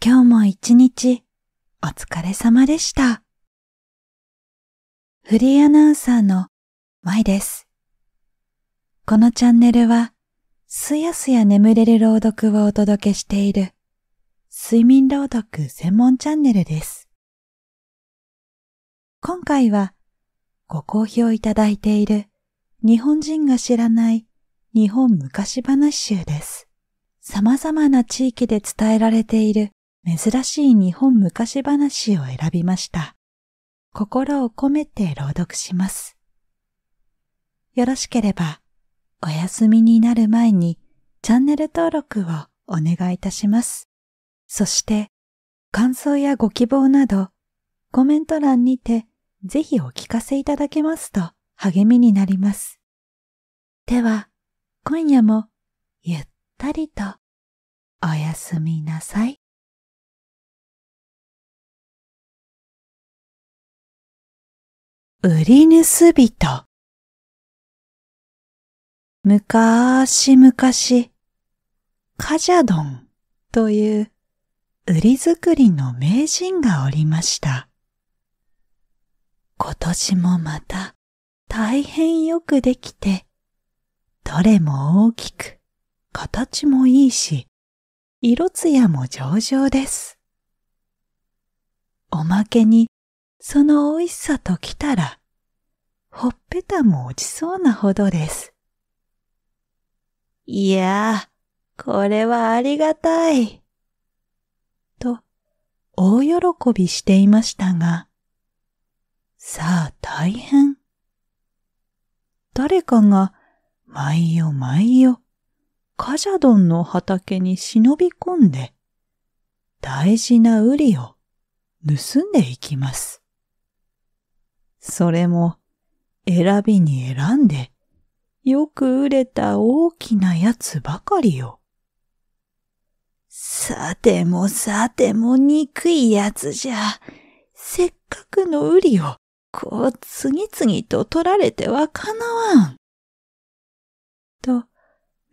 今日も一日お疲れ様でした。フリーアナウンサーの舞です。このチャンネルはすやすや眠れる朗読をお届けしている睡眠朗読専門チャンネルです。今回はご好評いただいている日本人が知らない日本昔話集です。様々な地域で伝えられている珍しい日本昔話を選びました。心を込めて朗読します。よろしければ、お休みになる前にチャンネル登録をお願いいたします。そして、感想やご希望など、コメント欄にてぜひお聞かせいただけますと励みになります。では、今夜もゆったりとおやすみなさい。売り主人。むかーしむかし、カジャドンという売り作りの名人がおりました。今年もまた大変よくできて、どれも大きく、形もいいし、色艶も上々です。おまけにその美味しさときたら、ほっぺたも落ちそうなほどです。いやあ、これはありがたい。と、大喜びしていましたが、さあ大変。誰かが、毎夜毎夜、カジャドンの畑に忍び込んで、大事なウリを盗んでいきます。それも、選びに選んで、よく売れた大きなやつばかりよ。さてもさても憎いやつじゃ、せっかくの売りを、こう次々と取られてはかなわん。と、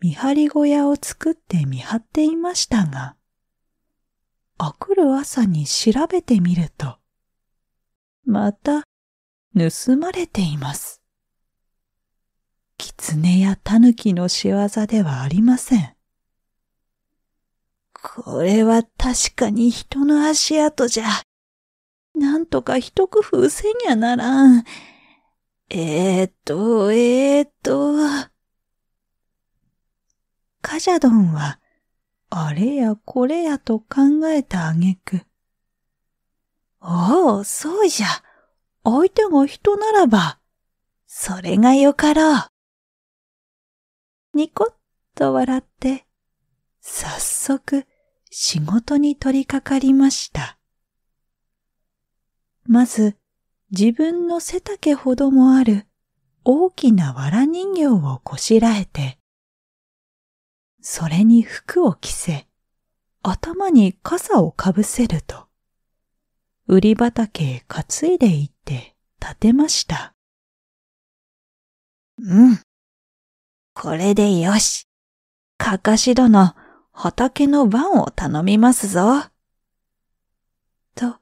見張り小屋を作って見張っていましたが、あくる朝に調べてみると、また盗まれています。狐や狸の仕業ではありません。これは確かに人の足跡じゃ。なんとか一工夫せにゃならん。えー、と、えー、と。カジャドンは、あれやこれやと考えたあげく。おお、そうじゃ。相手が人ならば、それがよかろう。にこっと笑って、早速仕事に取り掛かりました。まず、自分の背丈ほどもある大きな藁人形をこしらえて、それに服を着せ、頭に傘をかぶせると、売り畑へ担いで行って建てました。うん。これでよし。かかし殿、畑の番を頼みますぞ。と、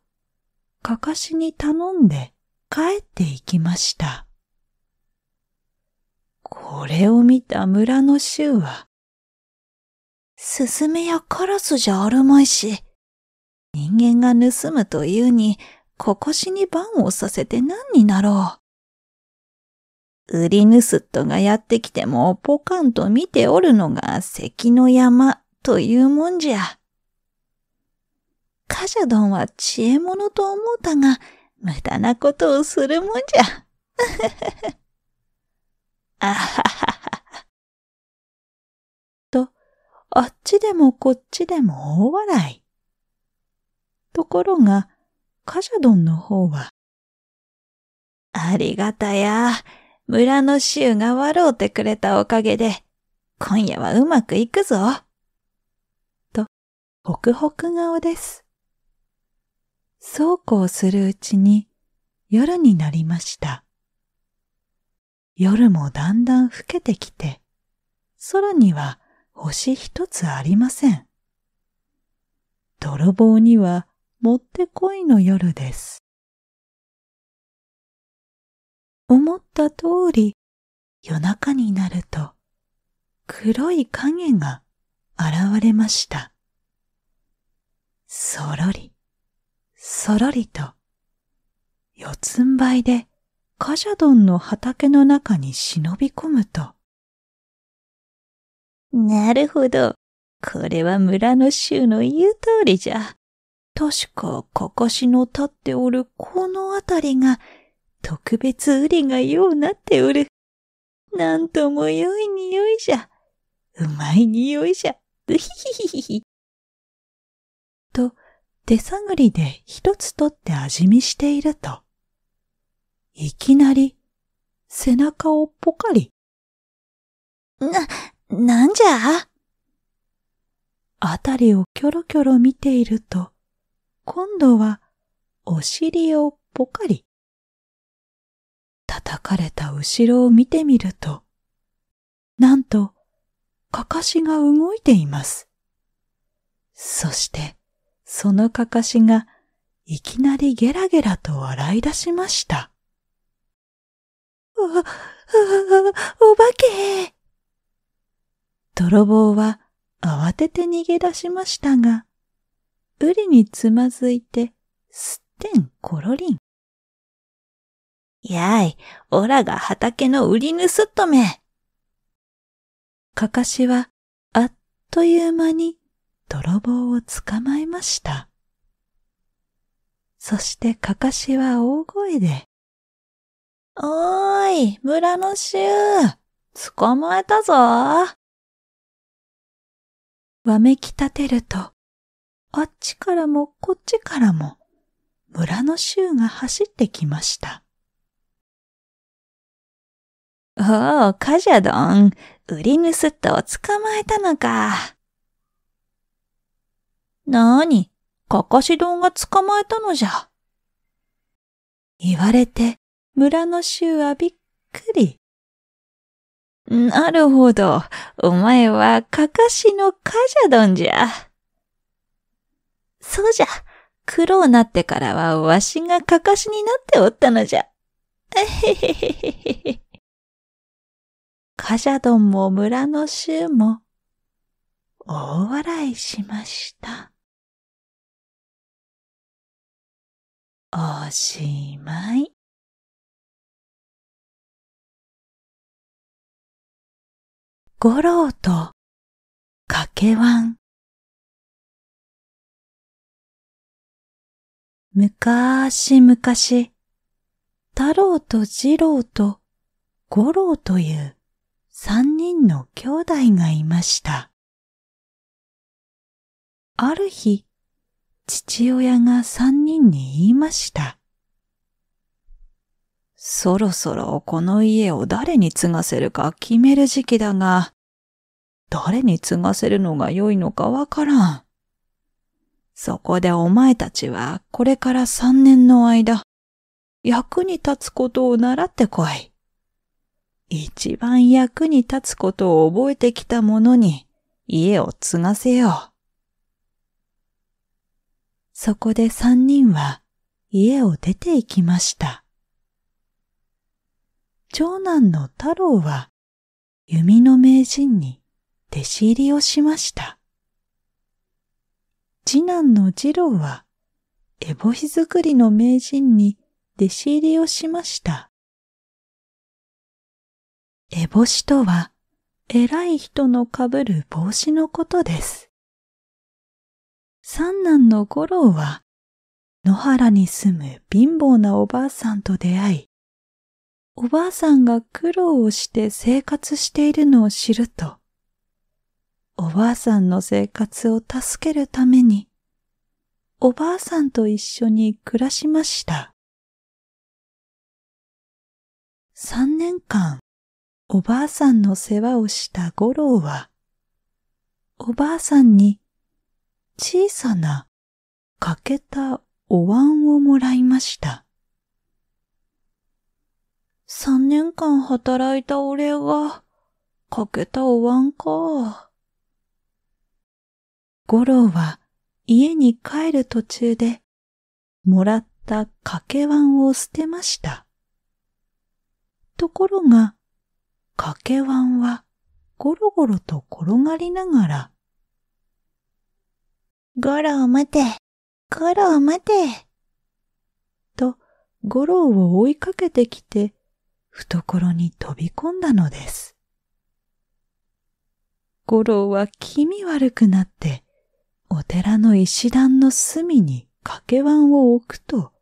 かかしに頼んで帰って行きました。これを見た村の衆は、すすめやカラスじゃあるまいし、人間が盗むというに、ここしに番をさせて何になろう。売り盗っ人がやってきてもポカンと見ておるのが関の山というもんじゃ。カジャドンは知恵者と思うたが、無駄なことをするもんじゃ。あははは。と、あっちでもこっちでも大笑い。ところが、カジャドンの方は、ありがたや、村の衆が笑うてくれたおかげで、今夜はうまくいくぞ。と、ホクホク顔です。そうこうするうちに夜になりました。夜もだんだん更けてきて、空には星一つありません。泥棒にはもってこいの夜です。思った通り夜中になると黒い影が現れました。そろり、そろりと四つん這いでカジャドンの畑の中に忍び込むと。なるほど。これは村の衆の言う通りじゃ。確か、かかしの立っておるこのあたりが、特別うりがようなっておる。なんとも良い匂いじゃ。うまい匂いじゃ。うひひひひ。と、手探りで一つ取って味見していると、いきなり背中をぽかり。な、なんじゃあたりをキョロキョロ見ていると、今度はお尻をぽかり。叩かれた後ろを見てみると、なんと、かかしが動いています。そして、そのかかしがいきなりゲラゲラと笑い出しました。お、お、お化け泥棒は慌てて逃げ出しましたが、うりにつまずいて、すってんころりん。やい、おらが畑の売り盗っとめ。かかしは、あっという間に、泥棒を捕まえました。そしてかかしは大声で、おーい、村の衆、捕まえたぞ。わめきたてると、あっちからもこっちからも村の衆が走ってきました。おお、カジャドン、ウリヌスットを捕まえたのか。なーに、カカシドンが捕まえたのじゃ。言われて村の衆はびっくり。なるほど、お前はカカシのカジャドンじゃ。そうじゃ。苦労なってからはわしがかかしになっておったのじゃ。えへへへへへ。かじゃどんも村の衆も大笑いしました。おしまい。五郎とかけわん。むかーしむかし、太郎と次郎と五郎という三人の兄弟がいました。ある日、父親が三人に言いました。そろそろこの家を誰に継がせるか決める時期だが、誰に継がせるのが良いのかわからん。そこでお前たちはこれから三年の間、役に立つことを習ってこい。一番役に立つことを覚えてきた者に家を継がせよう。そこで三人は家を出て行きました。長男の太郎は弓の名人に弟子入りをしました。次男の次郎は、エボヒ作りの名人に弟子入りをしました。エボシとは、偉い人のかぶる帽子のことです。三男の五郎は、野原に住む貧乏なおばあさんと出会い、おばあさんが苦労をして生活しているのを知ると、おばあさんの生活を助けるために、おばあさんと一緒に暮らしました。三年間、おばあさんの世話をした五郎は、おばあさんに小さな欠けたお椀をもらいました。三年間働いたお礼が、欠けたお椀か。五郎は家に帰る途中で、もらった掛け碗を捨てました。ところが、掛け碗はゴロゴロと転がりながら、ゴロを待て、ゴロを待て、とゴロを追いかけてきて、懐に飛び込んだのです。ゴロは気味悪くなって、お寺の石段の隅に掛け碗を置くと、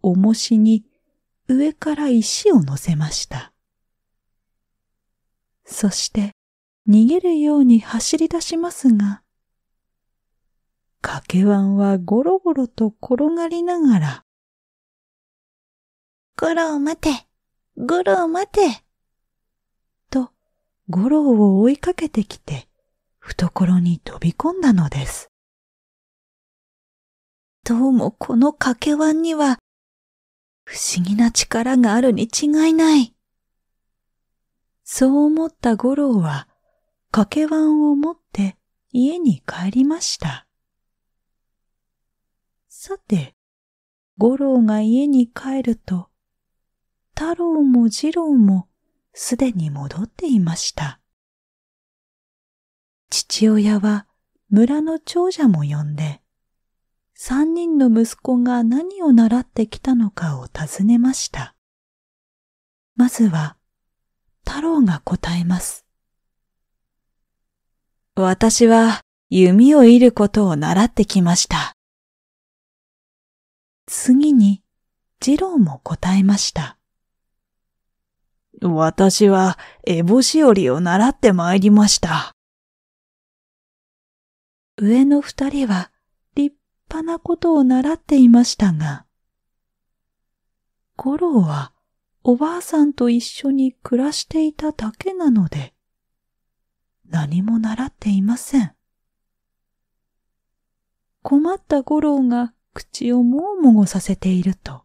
重しに上から石を乗せました。そして逃げるように走り出しますが、掛け碗はゴロゴロと転がりながら、ゴロを待て、ゴロを待て、とゴロを追いかけてきて、懐に飛び込んだのです。どうもこの掛け腕には不思議な力があるに違いない。そう思った五郎は掛け腕を持って家に帰りました。さて、五郎が家に帰ると、太郎も次郎もすでに戻っていました。父親は村の長者も呼んで、三人の息子が何を習ってきたのかを尋ねました。まずは、太郎が答えます。私は弓を射ることを習ってきました。次に、次郎も答えました。私は、烏帽子折りを習って参りました。上の二人は立派なことを習っていましたが、五郎はおばあさんと一緒に暮らしていただけなので、何も習っていません。困った五郎が口をもごもごさせていると、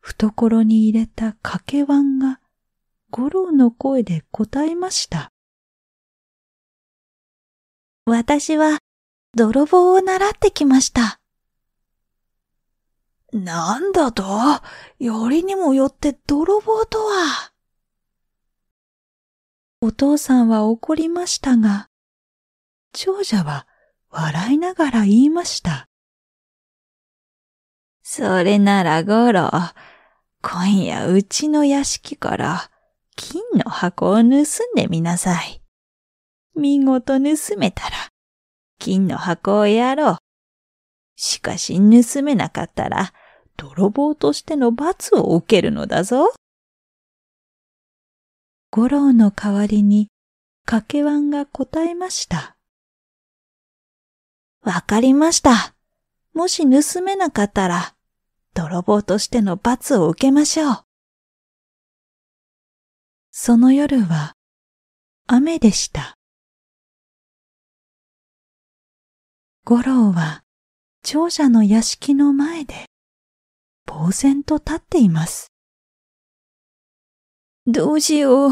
懐に入れた掛け腕が五郎の声で答えました。私は泥棒を習ってきました。なんだとよりにもよって泥棒とは。お父さんは怒りましたが、長者は笑いながら言いました。それならゴロ、今夜うちの屋敷から金の箱を盗んでみなさい。見事盗めたら、金の箱をやろう。しかし盗めなかったら、泥棒としての罰を受けるのだぞ。五郎の代わりに、かけわんが答えました。わかりました。もし盗めなかったら、泥棒としての罰を受けましょう。その夜は、雨でした。五郎は長者の屋敷の前で呆然と立っています。どうしよう。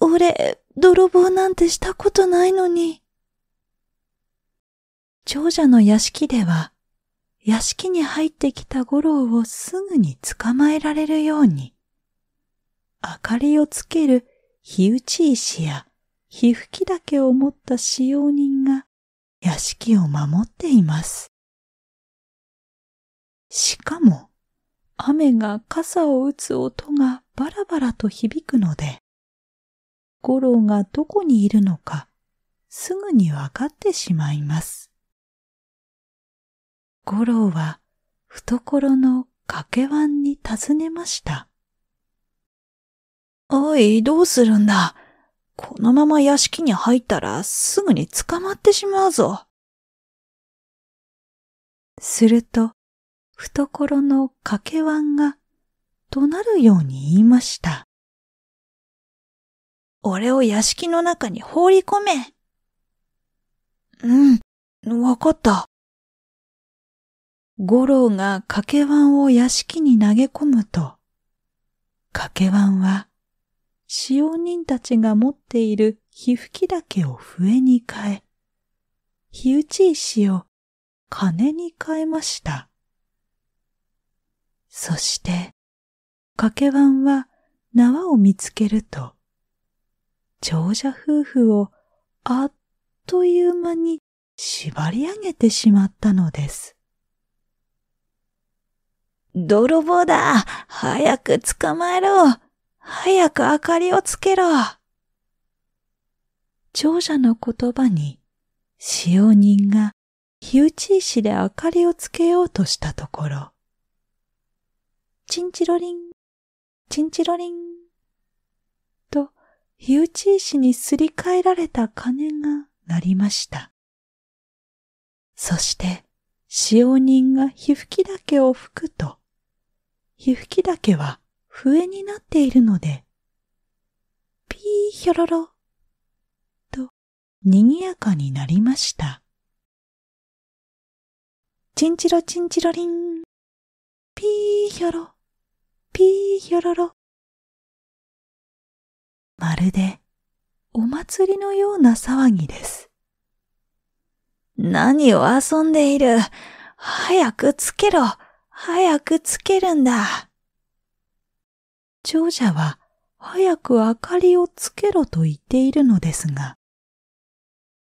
俺、泥棒なんてしたことないのに。長者の屋敷では、屋敷に入ってきた五郎をすぐに捕まえられるように、明かりをつける火打ち石や火吹きだけを持った使用人が屋敷を守っています。しかも、雨が傘を打つ音がバラバラと響くので、五郎がどこにいるのか、すぐにわかってしまいます。五郎は、懐の掛け碗に尋ねました。おい、どうするんだこのまま屋敷に入ったらすぐに捕まってしまうぞ。すると、懐の掛け腕が怒鳴るように言いました。俺を屋敷の中に放り込め。うん、わかった。五郎が掛け腕を屋敷に投げ込むと、掛け腕は使用人たちが持っている火吹き竹を笛に変え、火打ち石を金に変えました。そして、かけわんは縄を見つけると、長者夫婦をあっという間に縛り上げてしまったのです。泥棒だ早く捕まえろ早く明かりをつけろ。長者の言葉に使用人が火打ち石で明かりをつけようとしたところ、チンチロリン、チンチロリン、と火打ち石にすり替えられた鐘が鳴りました。そして、使用人が火吹き竹を吹くと、火吹き竹は笛になっているので、ピーヒョロロと賑やかになりました。チンチロチンチロリン、ピーヒョロ、ピーヒョロロ。まるでお祭りのような騒ぎです。何を遊んでいる早くつけろ早くつけるんだ長者は早く明かりをつけろと言っているのですが、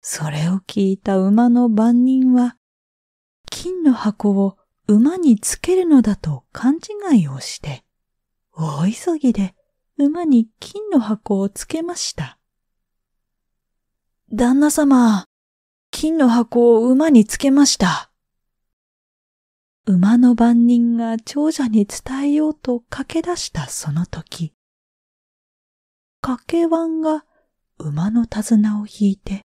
それを聞いた馬の番人は、金の箱を馬につけるのだと勘違いをして、大急ぎで馬に金の箱をつけました。旦那様、金の箱を馬につけました。馬の番人が長者に伝えようと駆け出したその時、掛け腕が馬の手綱を引いて、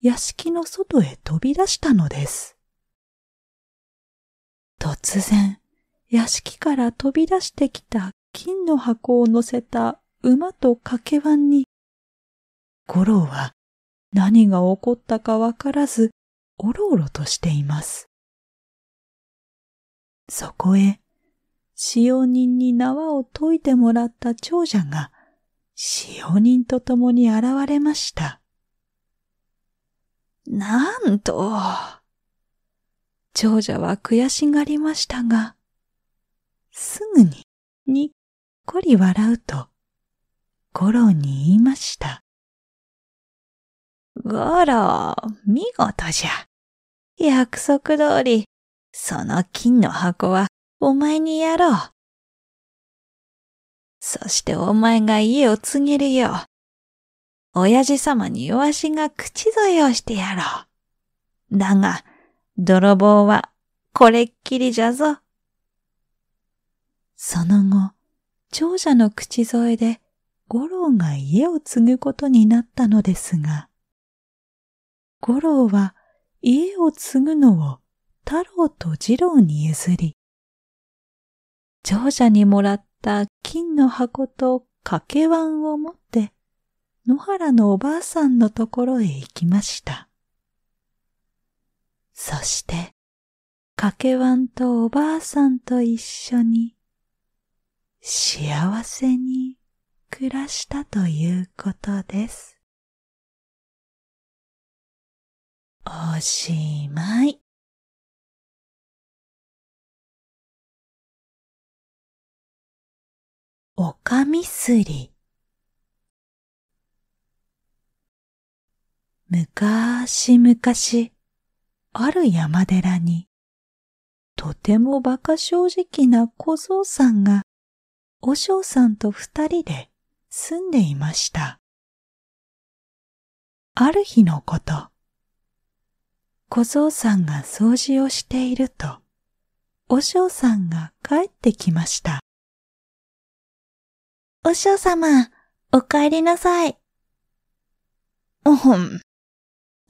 屋敷の外へ飛び出したのです。突然、屋敷から飛び出してきた金の箱を乗せた馬と掛け腕に、五郎は何が起こったかわからず、おろおろとしています。そこへ、使用人に縄を解いてもらった長者が、使用人と共に現れました。なんと、長者は悔しがりましたが、すぐににっこり笑うと、ゴロに言いました。ゴロ、見事じゃ。約束通り、その金の箱はお前にやろう。そしてお前が家を告げるよう、親父様にわしが口添えをしてやろう。だが、泥棒はこれっきりじゃぞ。その後、長者の口添えで、五郎が家を継ぐことになったのですが、五郎は家を継ぐのを太郎と次郎に譲り、長者にもらった金の箱と掛け碗を持って、野原のおばあさんのところへ行きました。そして、掛け碗とおばあさんと一緒に、幸せに暮らしたということです。おしまい。おかみすり。むかしむかし、ある山寺に、とても馬鹿正直な小僧さんが、おしょうさんと二人で住んでいました。ある日のこと、小僧さんが掃除をしていると、おしょうさんが帰ってきました。おしょうさま、おえりなさい。ほん。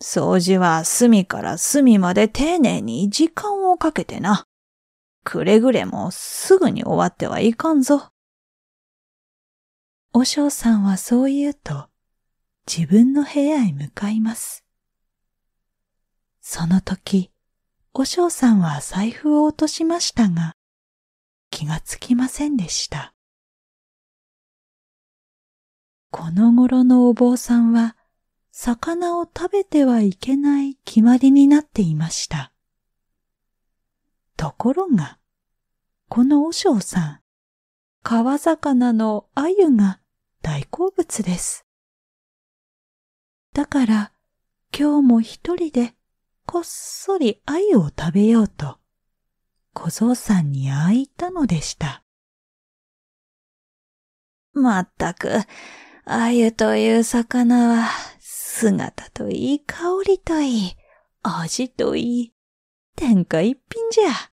掃除は隅から隅まで丁寧に時間をかけてな。くれぐれもすぐに終わってはいかんぞ。おしょうさんはそう言うと、自分の部屋へ向かいます。その時、おしょうさんは財布を落としましたが、気がつきませんでした。この頃のお坊さんは、魚を食べてはいけない決まりになっていました。ところが、この和尚さん、川魚の鮎が大好物です。だから、今日も一人でこっそり鮎を食べようと、小僧さんに会いたのでした。まったく、鮎という魚は、姿といい、香りといい、味といい、天下一品じゃ。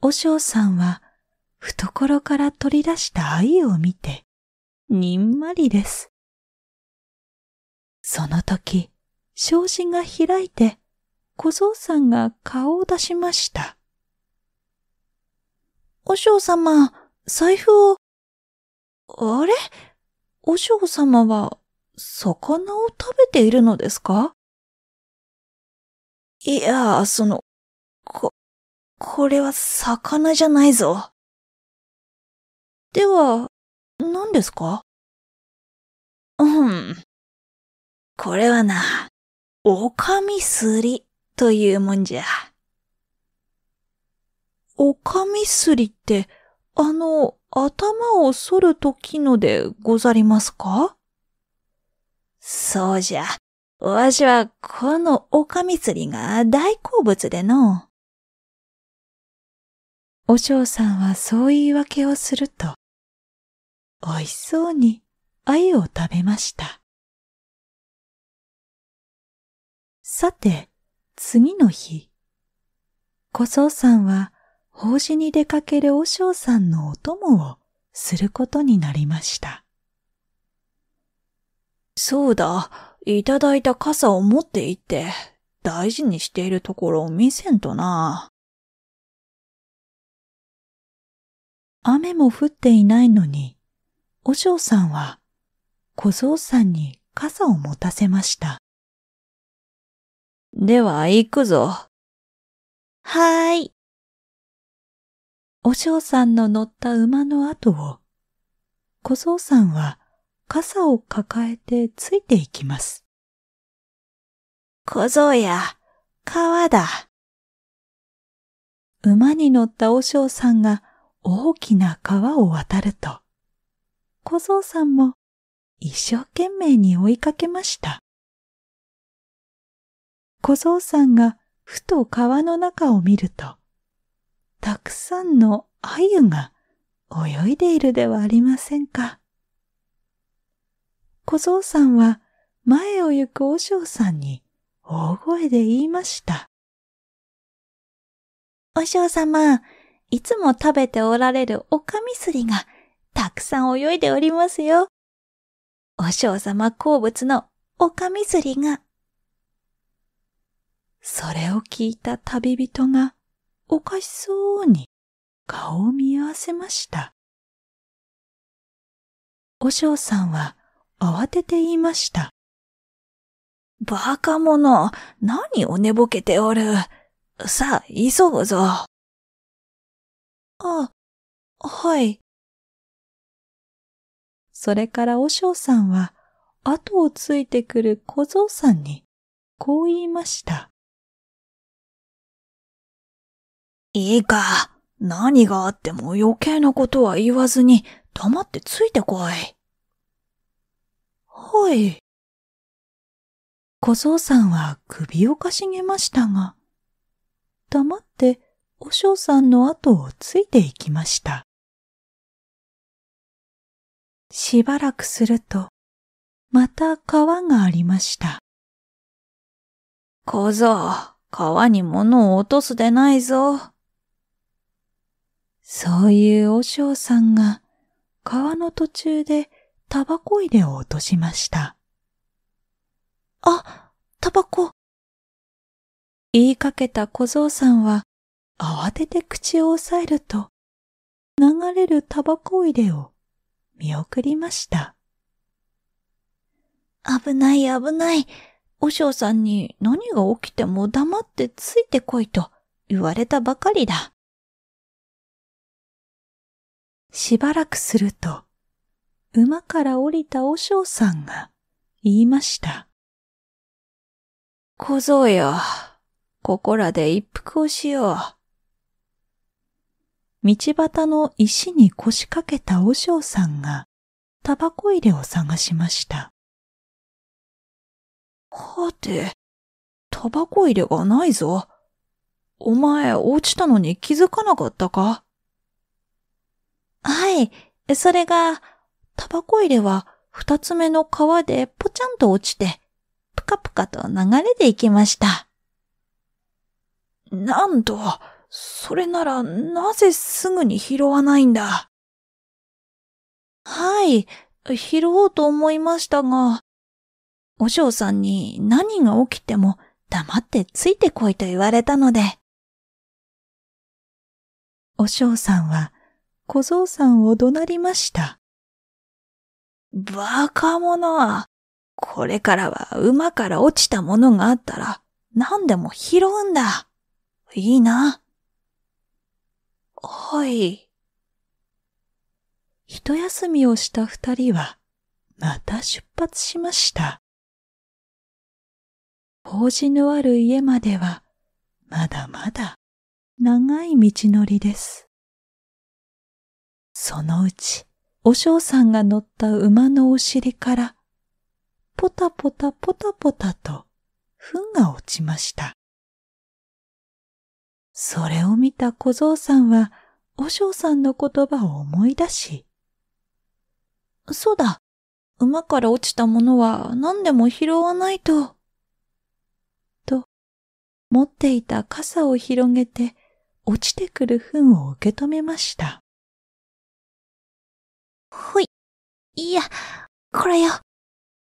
おうさんは、懐から取り出した鮎を見て、にんまりです。その時、障子が開いて、小僧さんが顔を出しました。お嬢様、財布を。あれお嬢様は、魚を食べているのですかいや、その、こ、これは魚じゃないぞ。では、何ですかうん。これはな、おかみすりというもんじゃ。おかみすりってあの、頭を剃る時のでござりますかそうじゃ。わしはこのオみミ釣りが大好物での。お嬢さんはそう言い訳をすると、美味しそうに鮎を食べました。さて、次の日、小僧さんは法事に出かける和尚さんのお供をすることになりました。そうだ、いただいた傘を持って行って、大事にしているところを見せんとな。雨も降っていないのに、お嬢さんは小僧さんに傘を持たせました。では行くぞ。はーい。お嬢さんの乗った馬の後を、小僧さんは傘を抱えてついていきます。小僧や、川だ。馬に乗ったお嬢さんが大きな川を渡ると、小僧さんも一生懸命に追いかけました。小僧さんがふと川の中を見ると、たくさんの鮎が泳いでいるではありませんか。小僧さんは前を行く和尚さんに大声で言いました。和尚様、いつも食べておられるおかみすりがたくさん泳いでおりますよ。和尚様好物のおかみすりが。それを聞いた旅人がおかしそうに顔を見合わせました。おうさんは慌てて言いました。バカ者、何を寝ぼけておる。さあ、急ぐぞ。あ、はい。それからおうさんは、後をついてくる小僧さんに、こう言いました。いいか、何があっても余計なことは言わずに黙ってついてこい。はい。小僧さんは首をかしげましたが、黙っておしょうさんの後をついていきました。しばらくすると、また川がありました。小僧、川に物を落とすでないぞ。そういう和尚さんが川の途中でタバコ入れを落としました。あ、タバコ。言いかけた小僧さんは慌てて口を押さえると流れるタバコ入れを見送りました。危ない危ない。和尚さんに何が起きても黙ってついてこいと言われたばかりだ。しばらくすると、馬から降りた和尚さんが言いました。小僧よ、ここらで一服をしよう。道端の石に腰掛けた和尚さんが、タバコ入れを探しました。はて、タバコ入れがないぞ。お前落ちたのに気づかなかったかはい。それが、タバコ入れは二つ目の皮でぽちゃんと落ちて、ぷかぷかと流れていきました。なんと、それならなぜすぐに拾わないんだ。はい、拾おうと思いましたが、お嬢さんに何が起きても黙ってついてこいと言われたので。お嬢さんは小僧さんを怒鳴りました。バカ者これからは馬から落ちたものがあったら何でも拾うんだ。いいな。はい。一休みをした二人はまた出発しました。法事のある家まではまだまだ長い道のりです。そのうち、お嬢さんが乗った馬のお尻から、ポタポタポタポタと、糞が落ちました。それを見た小僧さんは、お嬢さんの言葉を思い出し、そうだ、馬から落ちたものは何でも拾わないと。と、持っていた傘を広げて落ちてくる糞を受け止めました。ほい。いや、これよ。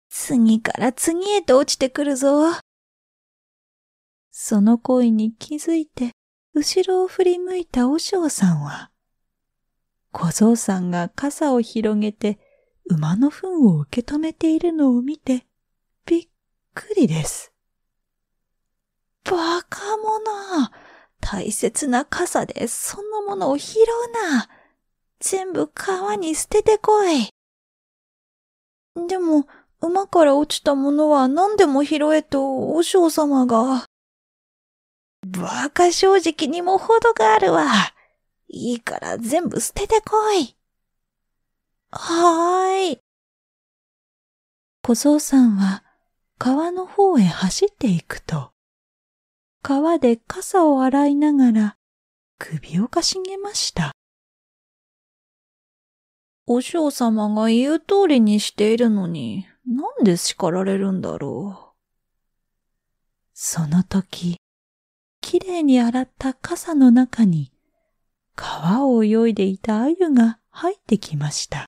次から次へと落ちてくるぞ。その声に気づいて、後ろを振り向いた和尚さんは、小僧さんが傘を広げて、馬の糞を受け止めているのを見て、びっくりです。バカ者大切な傘でそんなものを拾うな全部川に捨ててこい。でも、馬から落ちたものは何でも拾えと、和尚様が。馬鹿正直にも程があるわ。いいから全部捨ててこい。はーい。小僧さんは川の方へ走っていくと、川で傘を洗いながら首をかしげました。お嬢様が言う通りにしているのに、なんで叱られるんだろう。その時、きれいに洗った傘の中に、川を泳いでいた鮎が入ってきました。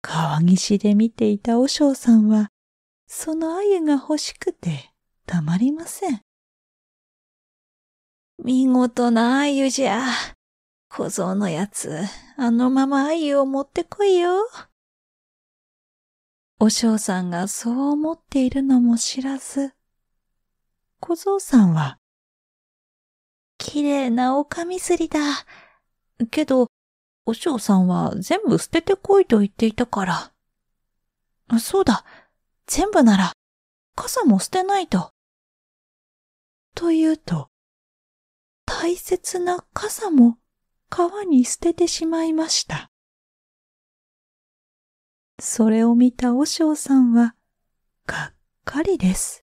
川岸で見ていた和尚さんは、その鮎が欲しくてたまりません。見事な鮎じゃ。小僧のやつ、あのまま愛を持ってこいよ。お嬢さんがそう思っているのも知らず、小僧さんは、綺麗なおかみすりだ。けど、お嬢さんは全部捨ててこいと言っていたから。そうだ、全部なら、傘も捨てないと。と言うと、大切な傘も川に捨ててしまいました。それを見た和尚さんは、がっかりです。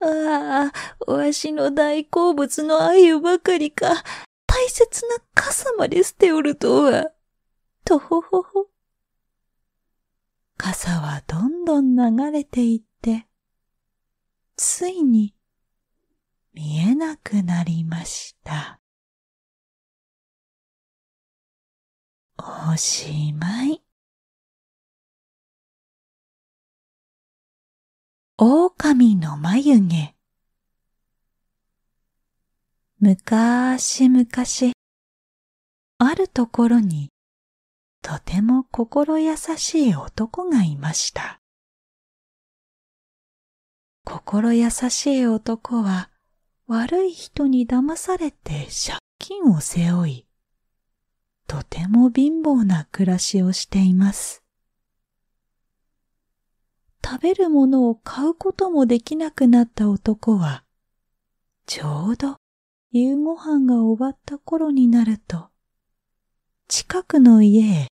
ああ、わしの大好物の鮎ばかりか、大切な傘まで捨ておるとは。とほほほ。傘はどんどん流れていって、ついに見えなくなりました。おしまい。狼の眉毛むかしむかし、あるところに、とても心優しい男がいました。心優しい男は、悪い人に騙されて借金を背負い、とても貧乏な暮らしをしています。食べるものを買うこともできなくなった男は、ちょうど夕ご飯が終わった頃になると、近くの家へ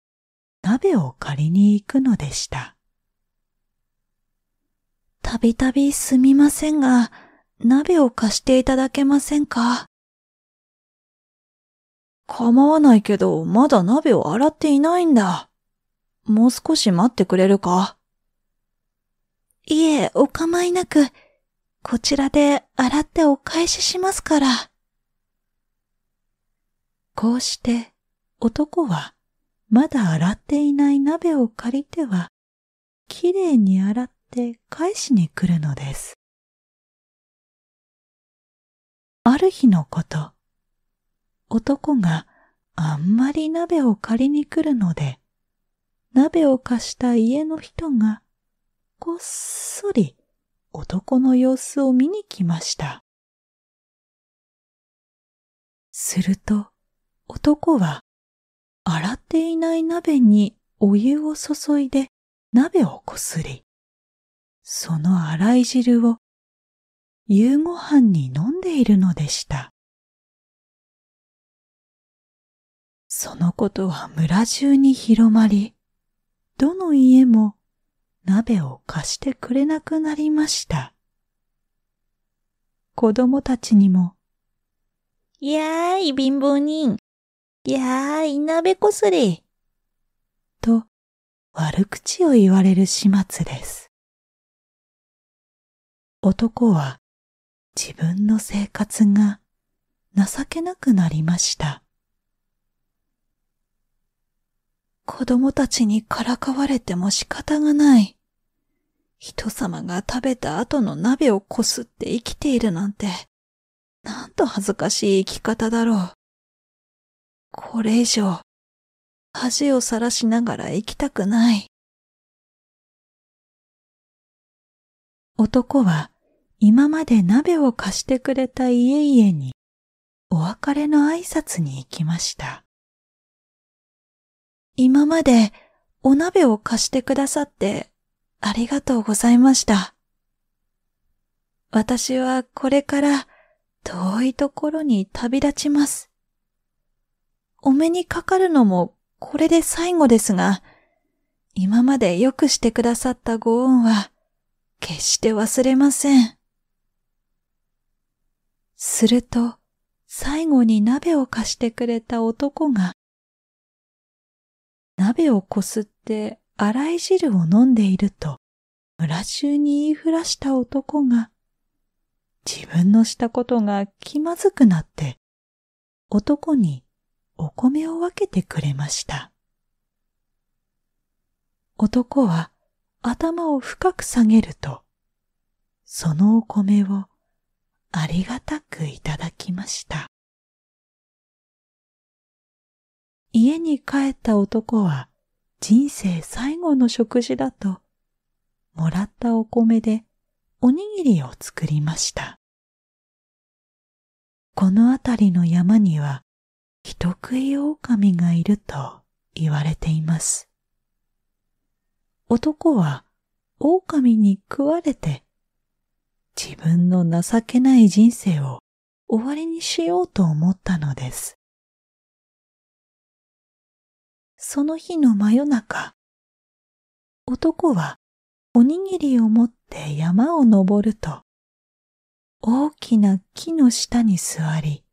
鍋を借りに行くのでした。たびたびすみませんが、鍋を貸していただけませんか構わないけど、まだ鍋を洗っていないんだ。もう少し待ってくれるかいえ、お構いなく、こちらで洗ってお返ししますから。こうして男はまだ洗っていない鍋を借りては、きれいに洗って返しに来るのです。ある日のこと、男があんまり鍋を借りに来るので、鍋を貸した家の人がこっそり男の様子を見に来ました。すると男は洗っていない鍋にお湯を注いで鍋をこすり、その洗い汁を夕ご飯に飲んでいるのでした。そのことは村中に広まり、どの家も鍋を貸してくれなくなりました。子供たちにも、やーい貧乏人、やーい鍋こすり、と悪口を言われる始末です。男は自分の生活が情けなくなりました。子供たちにからかわれても仕方がない。人様が食べた後の鍋をこすって生きているなんて、なんと恥ずかしい生き方だろう。これ以上、恥をさらしながら生きたくない。男は今まで鍋を貸してくれた家々にお別れの挨拶に行きました。今までお鍋を貸してくださってありがとうございました。私はこれから遠いところに旅立ちます。お目にかかるのもこれで最後ですが、今までよくしてくださったご恩は決して忘れません。すると最後に鍋を貸してくれた男が鍋をこすって洗い汁を飲んでいると、村中に言いふらした男が、自分のしたことが気まずくなって、男にお米を分けてくれました。男は頭を深く下げると、そのお米をありがたくいただきました。家に帰った男は人生最後の食事だと、もらったお米でおにぎりを作りました。この辺りの山には人食い狼がいると言われています。男は狼に食われて自分の情けない人生を終わりにしようと思ったのです。その日の真夜中、男はおにぎりを持って山を登ると、大きな木の下に座り、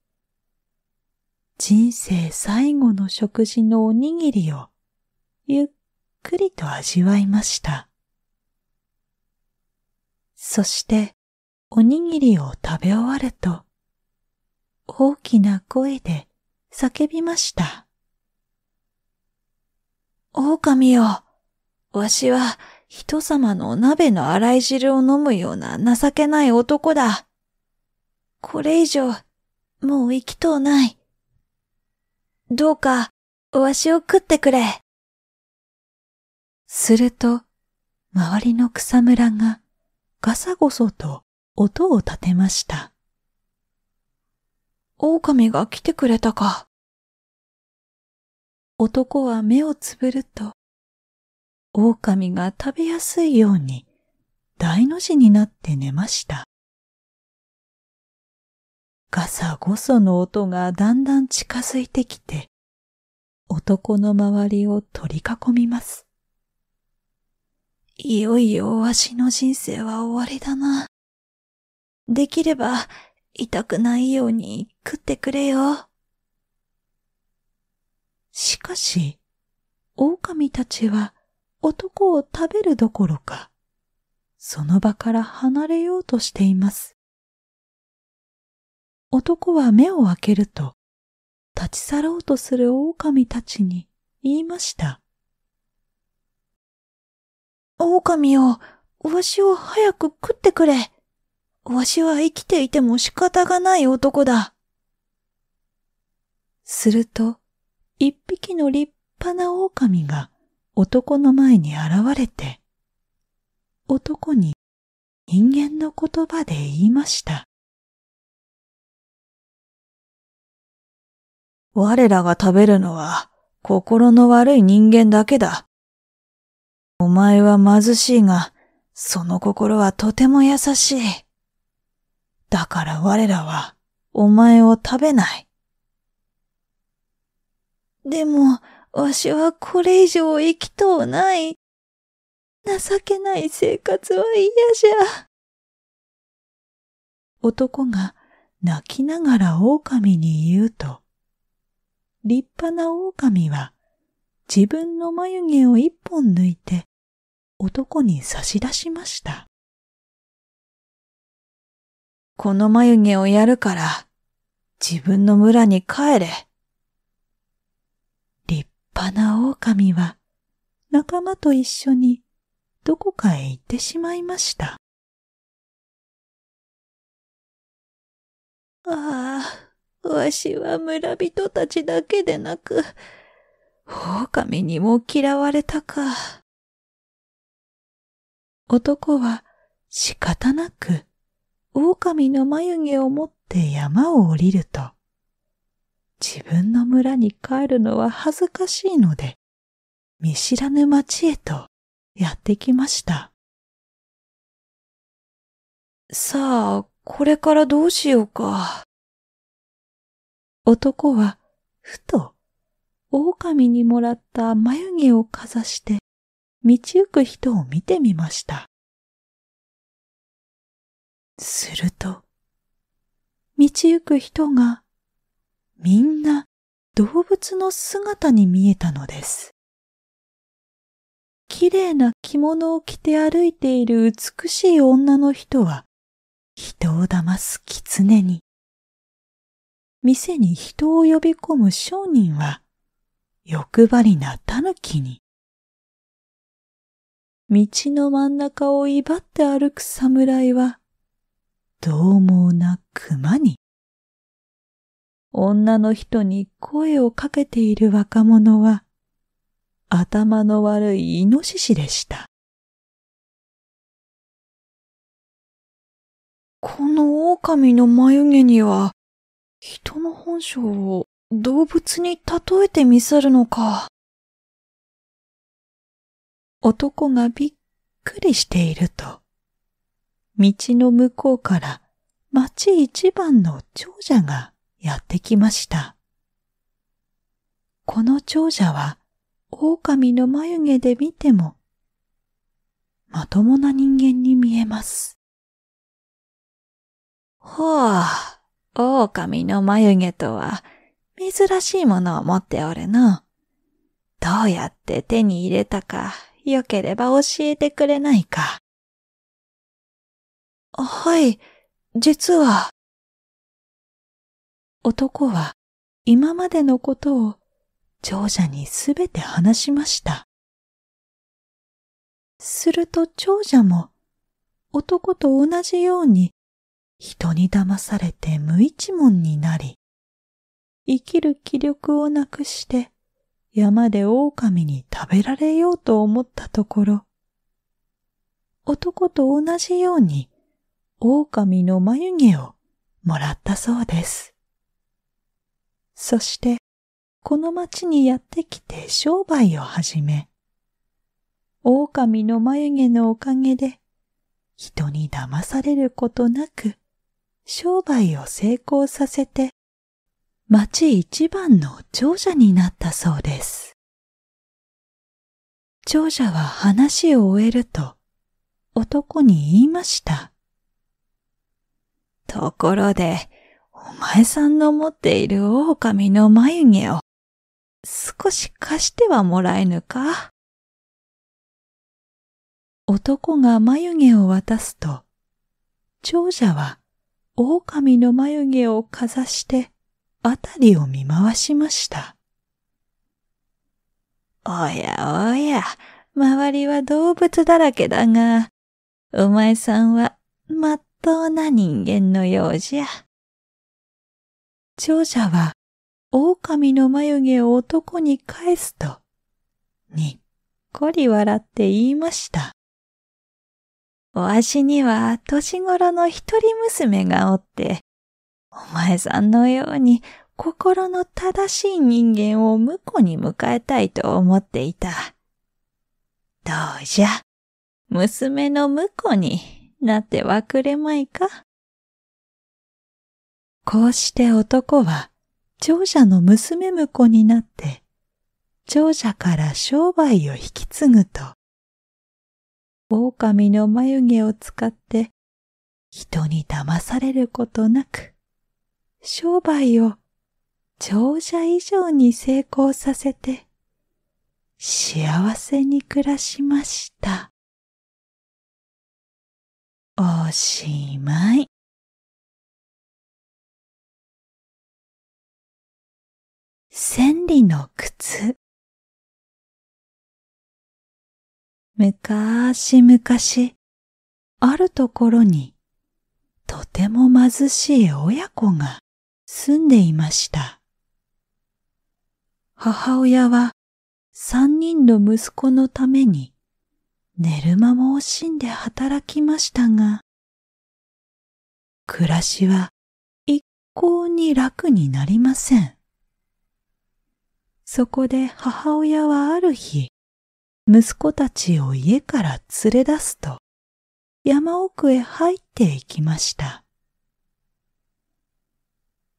人生最後の食事のおにぎりをゆっくりと味わいました。そしておにぎりを食べ終わると、大きな声で叫びました。狼よ。わしは人様のお鍋の洗い汁を飲むような情けない男だ。これ以上、もう生きとうない。どうか、わしを食ってくれ。すると、周りの草むらがガサゴソと音を立てました。狼が来てくれたか。男は目をつぶると、狼が食べやすいように大の字になって寝ました。ガサゴソの音がだんだん近づいてきて、男の周りを取り囲みます。いよいよわしの人生は終わりだな。できれば痛くないように食ってくれよ。しかし、狼たちは男を食べるどころか、その場から離れようとしています。男は目を開けると、立ち去ろうとする狼たちに言いました。狼よ、わしを早く食ってくれ。わしは生きていても仕方がない男だ。すると、一匹の立派な狼が男の前に現れて、男に人間の言葉で言いました。我らが食べるのは心の悪い人間だけだ。お前は貧しいが、その心はとても優しい。だから我らはお前を食べない。でも、わしはこれ以上生きとうない。情けない生活は嫌じゃ。男が泣きながら狼に言うと、立派な狼は自分の眉毛を一本抜いて男に差し出しました。この眉毛をやるから自分の村に帰れ。か狼は仲間と一緒にどこかへ行ってしまいました。ああ、わしは村人たちだけでなく、狼にも嫌われたか。男は仕方なく、狼の眉毛を持って山を降りると、自分の村に帰るのは恥ずかしいので、見知らぬ町へとやってきました。さあ、これからどうしようか。男は、ふと、狼にもらった眉毛をかざして、道行く人を見てみました。すると、道行く人がみんな動物の姿に見えたのです。綺麗な着物を着て歩いている美しい女の人は、人を騙す狐に。店に人を呼び込む商人は、欲張りな狸に。道の真ん中を威張って歩く侍は、獰猛な熊に。女の人に声をかけている若者は、頭の悪いイノシシでした。この狼の眉毛には、人の本性を動物に例えてみせるのか。男がびっくりしていると、道の向こうから町一番の長者がやってきました。この長者は狼の眉毛で見ても、まともな人間に見えます。ほう、狼の眉毛とは珍しいものを持っておるの。どうやって手に入れたか、よければ教えてくれないか。はい、実は。男は今までのことを長者にすべて話しました。すると長者も男と同じように人に騙されて無一文になり、生きる気力をなくして山で狼に食べられようと思ったところ、男と同じように狼の眉毛をもらったそうです。そして、この町にやってきて商売を始め、狼の眉毛のおかげで、人に騙されることなく、商売を成功させて、町一番の長者になったそうです。長者は話を終えると、男に言いました。ところで、お前さんの持っている狼の眉毛を少し貸してはもらえぬか男が眉毛を渡すと、長者は狼の眉毛をかざしてあたりを見回しました。おやおや、周りは動物だらけだが、お前さんはまっとうな人間のようじゃ。長者は狼の眉毛を男に返すと、にっこり笑って言いました。わしには年頃の一人娘がおって、お前さんのように心の正しい人間を婿に迎えたいと思っていた。どうじゃ、娘の婿になってはくれまいかこうして男は長者の娘婿になって、長者から商売を引き継ぐと、狼の眉毛を使って人に騙されることなく、商売を長者以上に成功させて、幸せに暮らしました。おしまい。千里の靴。むかしむかし、あるところに、とても貧しい親子が住んでいました。母親は三人の息子のために寝る間も惜しんで働きましたが、暮らしは一向に楽になりません。そこで母親はある日、息子たちを家から連れ出すと、山奥へ入っていきました。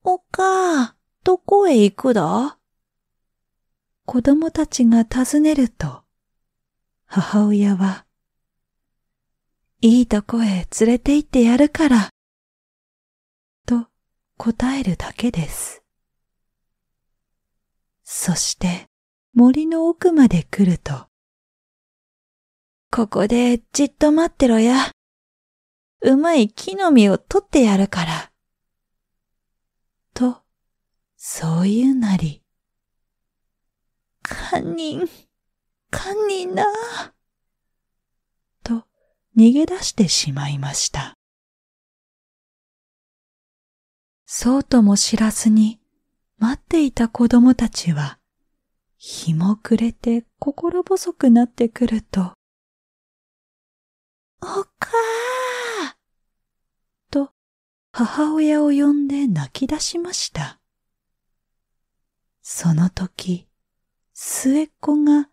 おかどこへ行くだ子供たちが尋ねると、母親は、いいとこへ連れて行ってやるから、と答えるだけです。そして森の奥まで来ると、ここでじっと待ってろや。うまい木の実を取ってやるから。と、そういうなり。堪忍、堪忍な。と、逃げ出してしまいました。そうとも知らずに、待っていた子供たちは、日も暮れて心細くなってくると、おっかーと母親を呼んで泣き出しました。その時、末っ子が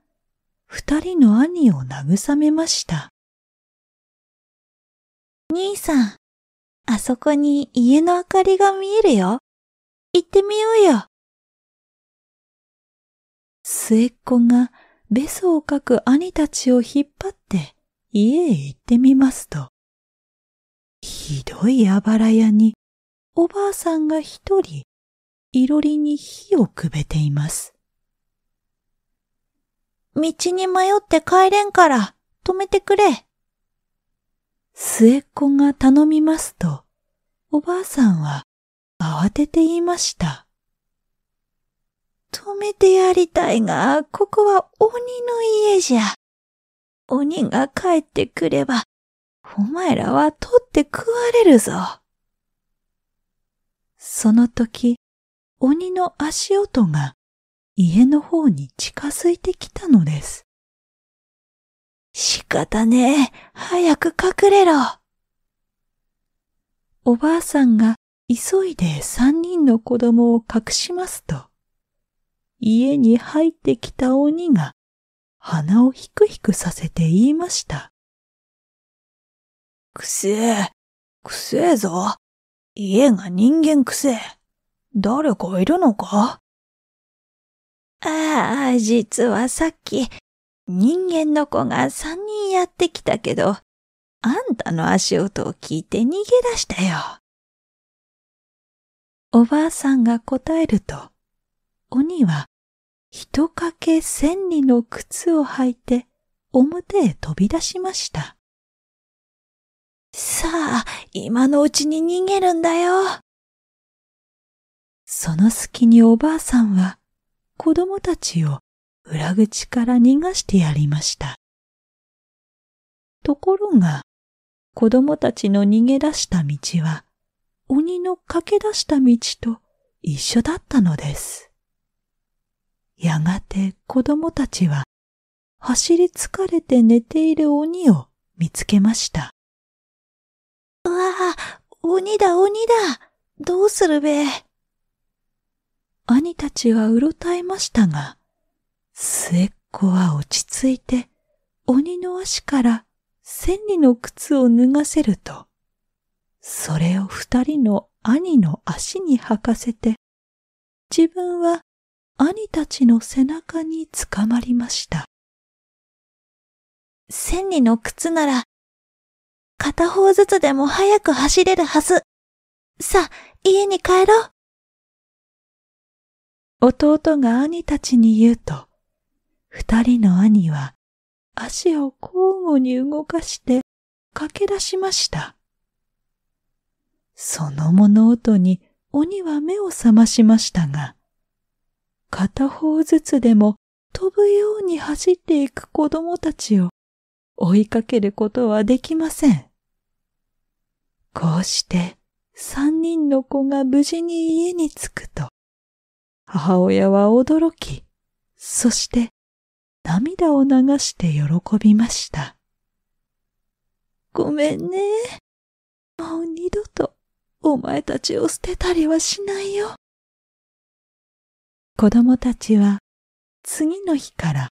二人の兄を慰めました。兄さん、あそこに家の明かりが見えるよ。行ってみようよ。末っ子がベソをかく兄たちを引っ張って家へ行ってみますと、ひどいあばら屋におばあさんが一人いろりに火をくべています。道に迷って帰れんから止めてくれ。末っ子が頼みますと、おばあさんは慌てて言いました。止めてやりたいが、ここは鬼の家じゃ。鬼が帰ってくれば、お前らは取って食われるぞ。その時、鬼の足音が家の方に近づいてきたのです。仕方ねえ、早く隠れろ。おばあさんが急いで三人の子供を隠しますと、家に入ってきた鬼が鼻をひくひくさせて言いました。くせえ、くせえぞ。家が人間くせえ。誰かいるのかああ、実はさっき、人間の子が三人やってきたけど、あんたの足音を聞いて逃げ出したよ。おばあさんが答えると、鬼は一かけ千里の靴を履いて表へ飛び出しました。さあ、今のうちに逃げるんだよ。その隙におばあさんは子供たちを裏口から逃がしてやりました。ところが、子供たちの逃げ出した道は、鬼の駆け出した道と一緒だったのです。やがて子供たちは走り疲れて寝ている鬼を見つけました。うわあ、鬼だ鬼だどうするべ兄たちはうろたえましたが、末っ子は落ち着いて鬼の足から千里の靴を脱がせると、それを二人の兄の足に履かせて、自分は兄たちの背中につかまりました。千里の靴なら、片方ずつでも早く走れるはず。さあ、家に帰ろう。弟が兄たちに言うと、二人の兄は足を交互に動かして駆け出しました。その物音に鬼は目を覚ましましたが、片方ずつでも飛ぶように走っていく子供たちを追いかけることはできません。こうして三人の子が無事に家に着くと、母親は驚き、そして涙を流して喜びました。ごめんね。もう二度とお前たちを捨てたりはしないよ。子供たちは次の日から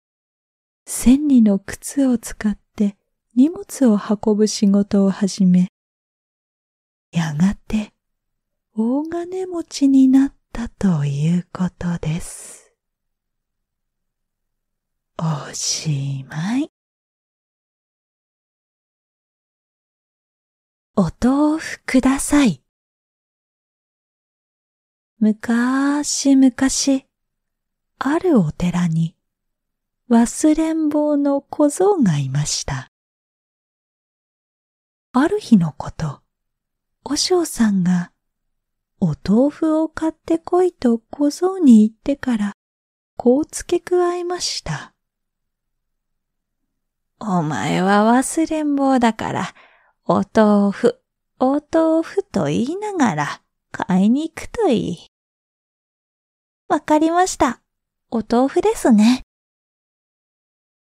千里の靴を使って荷物を運ぶ仕事を始め、やがて大金持ちになったということです。おしまい。お豆腐ください。むかしむかし、あるお寺に、忘れん坊の小僧がいました。ある日のこと、お嬢さんが、お豆腐を買ってこいと小僧に言ってから、こう付け加えました。お前は忘れん坊だから、お豆腐、お豆腐と言いながら買いに行くといい。わかりました。お豆腐ですね。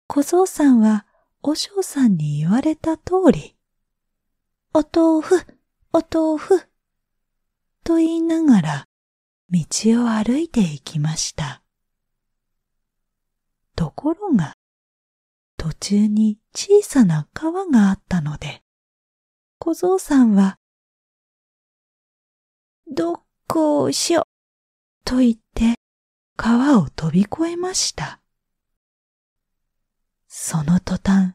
小僧さんは、おうさんに言われた通り、お豆腐、お豆腐、と言いながら、道を歩いていきました。ところが、途中に小さな川があったので、小僧さんは、どっこをしよ、と言っ川を飛び越えました。その途端、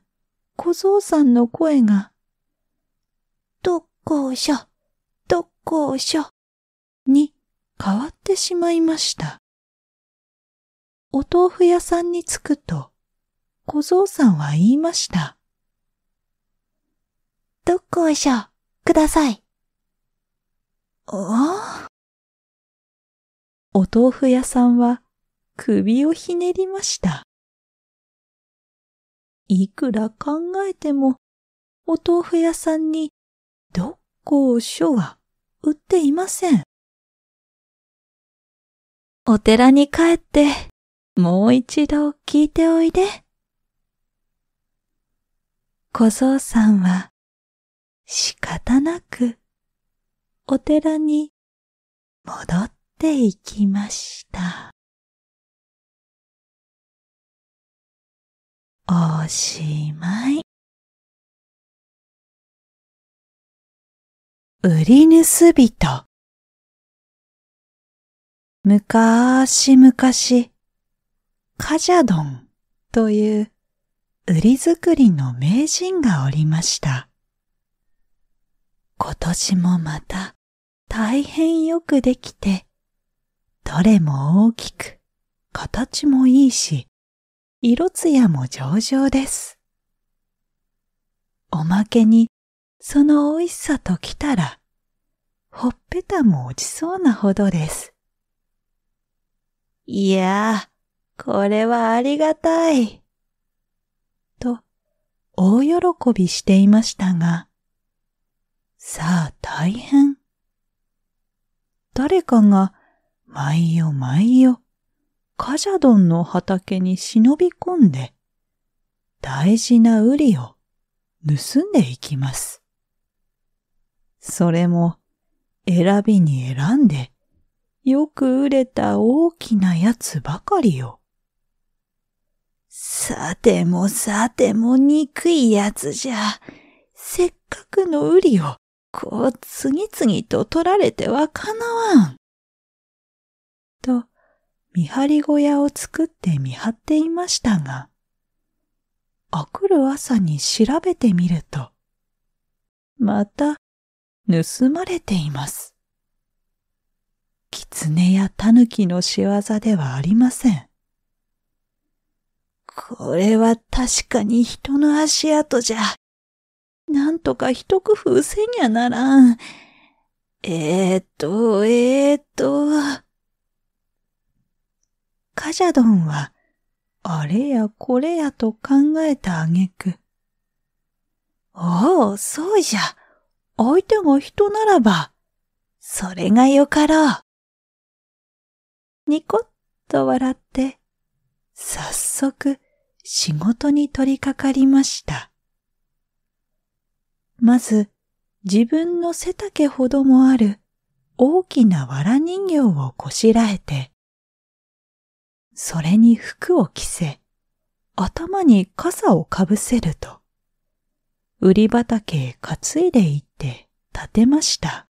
小僧さんの声が、どっこいしょ、どっこいしょ、に変わってしまいました。お豆腐屋さんに着くと、小僧さんは言いました。どっこいしょ、ください。ああお豆腐屋さんは首をひねりました。いくら考えても、お豆腐屋さんにどこを書は売っていません。お寺に帰って、もう一度聞いておいで。小僧さんは仕方なくお寺に戻った。ていきました。おしまい。売り主人。むかしむかし、カジャドンという売り作りの名人がおりました。今年もまた大変よくできてどれも大きく、形もいいし、色艶も上々です。おまけに、その美味しさときたら、ほっぺたも落ちそうなほどです。いやあ、これはありがたい。と、大喜びしていましたが、さあ大変。誰かが毎夜毎夜、カジャドンの畑に忍び込んで、大事なウリを盗んでいきます。それも、選びに選んで、よく売れた大きなやつばかりよ。さてもさても憎いやつじゃ。せっかくのウリを、こう次々と取られてはかなわん。見張り小屋を作って見張っていましたが、あくる朝に調べてみると、また盗まれています。狐や狸の仕業ではありません。これは確かに人の足跡じゃ。なんとか一工夫せにゃならん。えー、っと、えー、っと。カジャドンは、あれやこれやと考えたあげく。おお、そうじゃ。相手が人ならば、それがよかろう。ニコッと笑って、早速仕事に取り掛かりました。まず、自分の背丈ほどもある大きな藁人形をこしらえて、それに服を着せ、頭に傘をかぶせると、売り畑へ担いで行って建てました。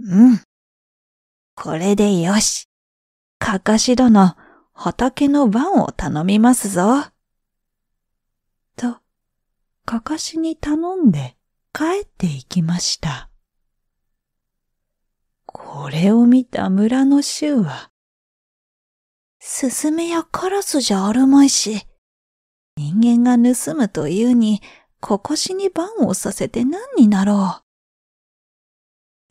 うん。これでよし。かかし殿、畑の番を頼みますぞ。と、かかしに頼んで帰って行きました。これを見た村の衆は、スズメやカラスじゃあるまいし、人間が盗むというに、ここしに番をさせて何になろ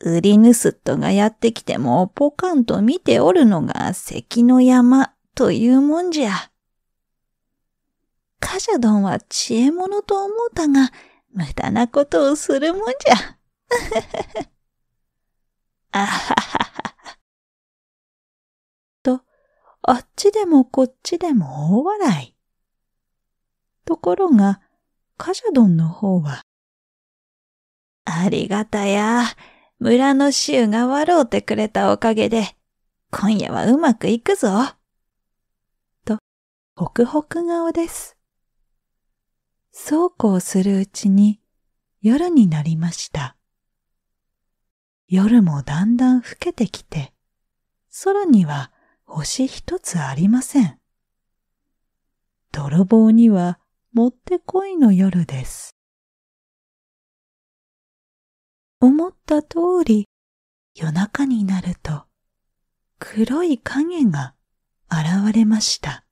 う。売りすっとがやってきてもポカンと見ておるのが関の山というもんじゃ。カジャドンは知恵者と思うたが、無駄なことをするもんじゃ。あははは。あっちでもこっちでも大笑い。ところが、カジャドンの方は、ありがたや、村の衆が笑うてくれたおかげで、今夜はうまくいくぞ。と、ホクホク顔です。そうこうするうちに夜になりました。夜もだんだん更けてきて、空には星一つありません。泥棒にはもってこいの夜です。思った通り夜中になると黒い影が現れました。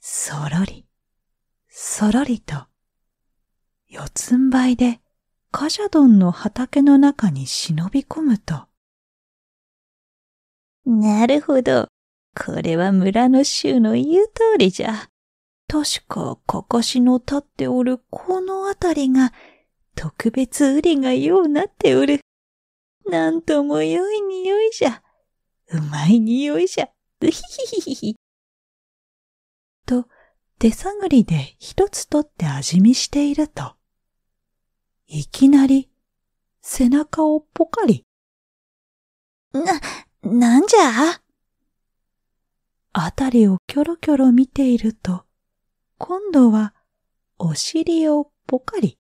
そろり、そろりと四つん這いでカジャドンの畑の中に忍び込むとなるほど。これは村の衆の言う通りじゃ。確か、かかしの立っておるこの辺りが、特別売りがようなっておる。なんとも良い匂いじゃ。うまい匂いじゃ。うひひひひ。と、手探りで一つ取って味見していると、いきなり背中をポカリ。な、なんじゃあたりをキョロキョロ見ていると、今度はお尻をぽかり。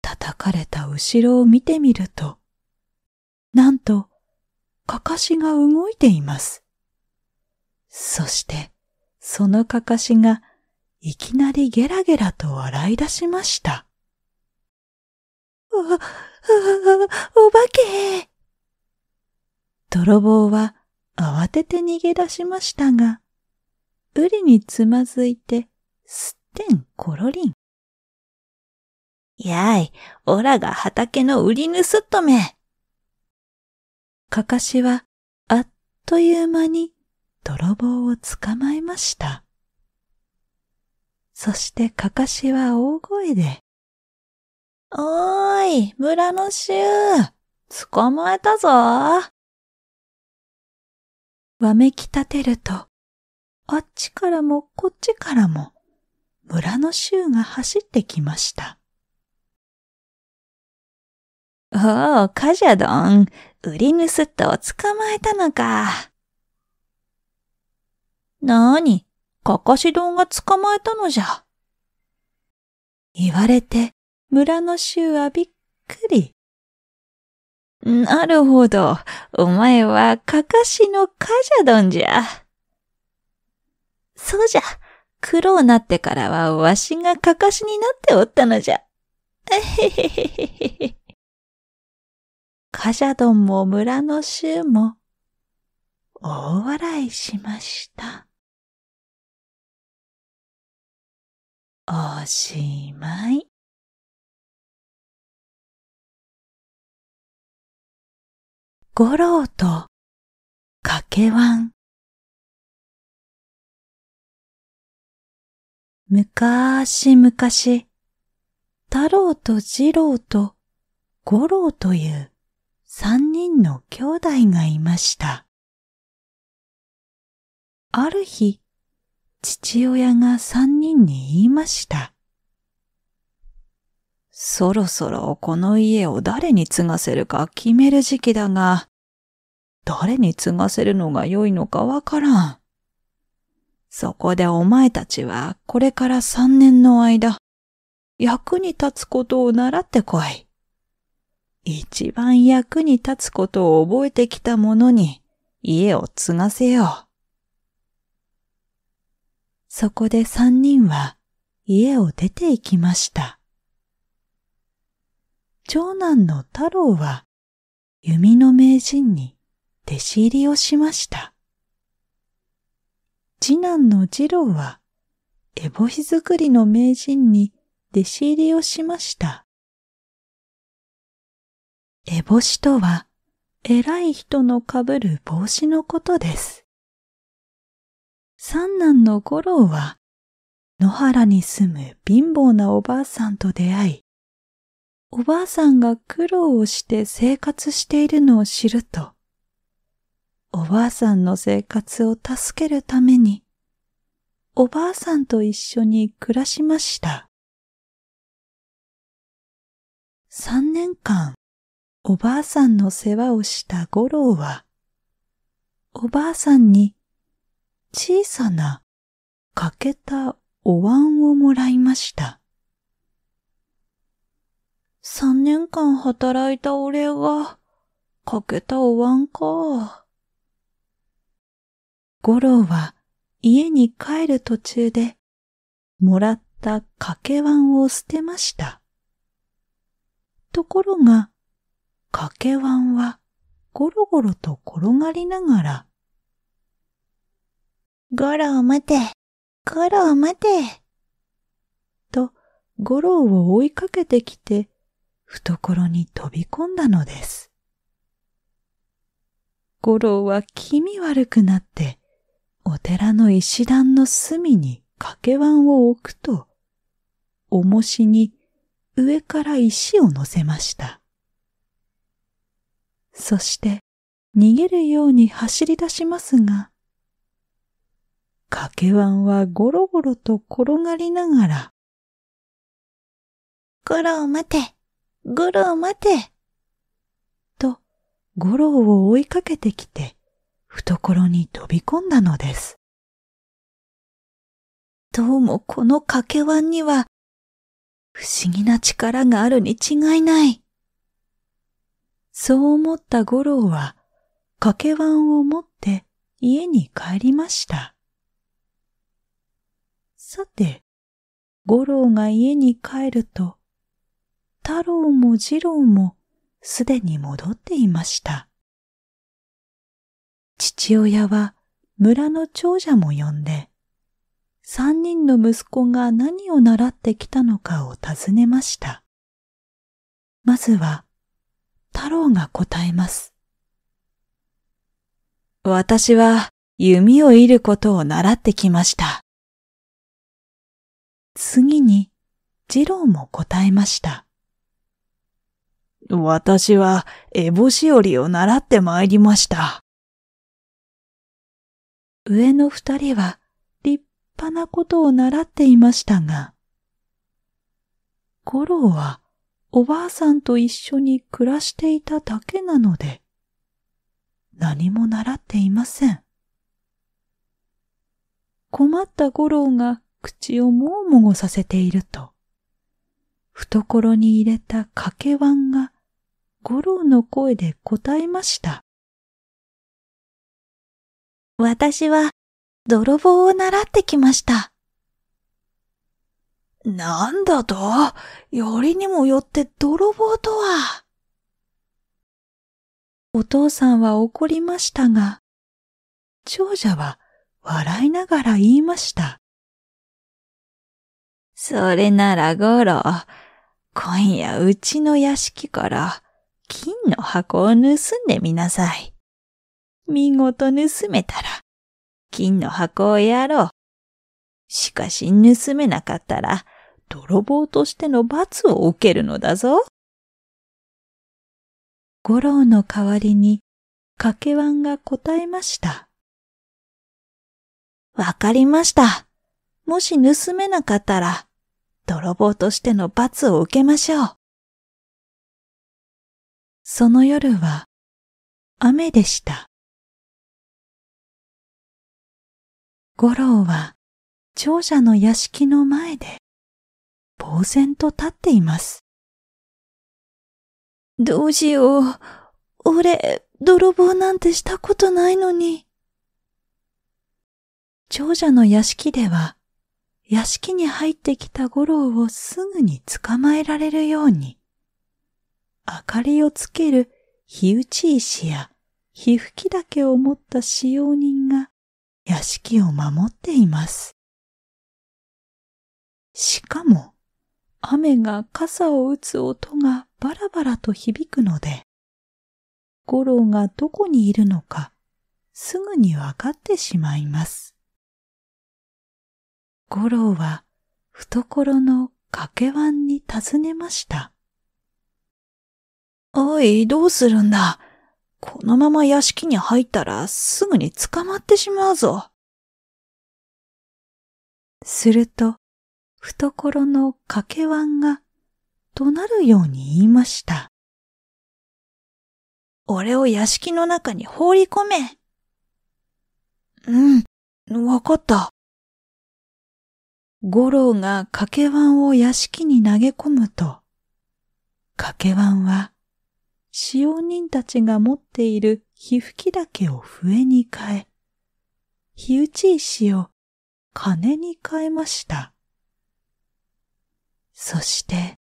叩かれた後ろを見てみると、なんと、かかしが動いています。そして、そのかかしが、いきなりゲラゲラと笑い出しました。お、お、お化け泥棒は慌てて逃げ出しましたが、うりにつまずいて、すってんころりん。やい、おらが畑の売り盗っとめ。かかしは、あっという間に泥棒を捕まえました。そしてかかしは大声で、おーい、村の衆、捕まえたぞ。わめきたてると、あっちからもこっちからも村の衆が走ってきました。おお、カジャドン、うり盗とを捕まえたのか。なーに、カカシドンが捕まえたのじゃ。言われて村の衆はびっくり。なるほど。お前は、かかしのかじゃどんじゃ。そうじゃ。苦労なってからは、わしがかかしになっておったのじゃ。えへへへへへ。かじゃどんも村の衆も、大笑いしました。おしまい。五郎とかけわん。むかしむかし、太郎と次郎と五郎という三人の兄弟がいました。ある日、父親が三人に言いました。そろそろこの家を誰に継がせるか決める時期だが、誰に継がせるのが良いのかわからん。そこでお前たちはこれから三年の間、役に立つことを習ってこい。一番役に立つことを覚えてきた者に家を継がせよう。そこで三人は家を出て行きました。長男の太郎は弓の名人に弟子入りをしました。次男の次郎は、エボヒ作りの名人に弟子入りをしました。エボシとは、偉い人のかぶる帽子のことです。三男の五郎は、野原に住む貧乏なおばあさんと出会い、おばあさんが苦労をして生活しているのを知ると、おばあさんの生活を助けるために、おばあさんと一緒に暮らしました。3年間、おばあさんの世話をした五郎は、おばあさんに小さな欠けたお椀をもらいました。間働いた俺が、かけたおわんか。五郎は家に帰る途中で、もらったかけわんを捨てました。ところが、かけわんはゴロゴロと転がりながら、ゴロを待て、五郎を待て、と五郎を追いかけてきて、懐に飛び込んだのです。五郎は気味悪くなって、お寺の石段の隅に掛け碗を置くと、重しに上から石を乗せました。そして逃げるように走り出しますが、掛け碗はゴロゴロと転がりながら、ゴロを待て五郎待てと、五郎を追いかけてきて、懐に飛び込んだのです。どうもこの掛け腕には、不思議な力があるに違いない。そう思った五郎は、掛け腕を持って家に帰りました。さて、五郎が家に帰ると、太郎も次郎もすでに戻っていました。父親は村の長者も呼んで、三人の息子が何を習ってきたのかを尋ねました。まずは、太郎が答えます。私は弓を射ることを習ってきました。次に、次郎も答えました。私は、エボシオリを習って参りました。上の二人は、立派なことを習っていましたが、五郎は、おばあさんと一緒に暮らしていただけなので、何も習っていません。困った五郎が口をもごもごさせていると、懐に入れた掛け碗が五郎の声で答えました。私は泥棒を習ってきました。なんだとよりにもよって泥棒とは。お父さんは怒りましたが、長者は笑いながら言いました。それならゴロ、今夜うちの屋敷から金の箱を盗んでみなさい。見事盗めたら、金の箱をやろう。しかし盗めなかったら、泥棒としての罰を受けるのだぞ。五郎の代わりに、かけわんが答えました。わかりました。もし盗めなかったら、泥棒としての罰を受けましょう。その夜は雨でした。五郎は長者の屋敷の前で呆然と立っています。どうしよう。俺、泥棒なんてしたことないのに。長者の屋敷では、屋敷に入ってきた五郎をすぐに捕まえられるように、明かりをつける火打ち石や火吹きけを持った使用人が屋敷を守っています。しかも、雨が傘を打つ音がバラバラと響くので、五郎がどこにいるのか、すぐにわかってしまいます。五郎は懐の掛け腕に尋ねました。おい、どうするんだ。このまま屋敷に入ったらすぐに捕まってしまうぞ。すると、懐の掛け腕が怒鳴るように言いました。俺を屋敷の中に放り込め。うん、わかった。五郎が掛け腕を屋敷に投げ込むと、掛け腕は使用人たちが持っている火吹き竹を笛に変え、火打ち石を金に変えました。そして、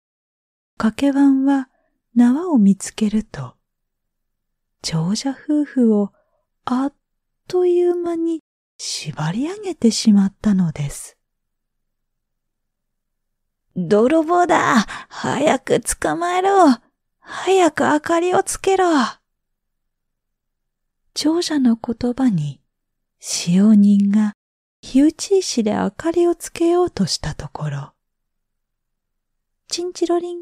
掛け腕は縄を見つけると、長者夫婦をあっという間に縛り上げてしまったのです。泥棒だ早く捕まえろ早く明かりをつけろ。長者の言葉に使用人が火打ち石で明かりをつけようとしたところ、チンチロリン、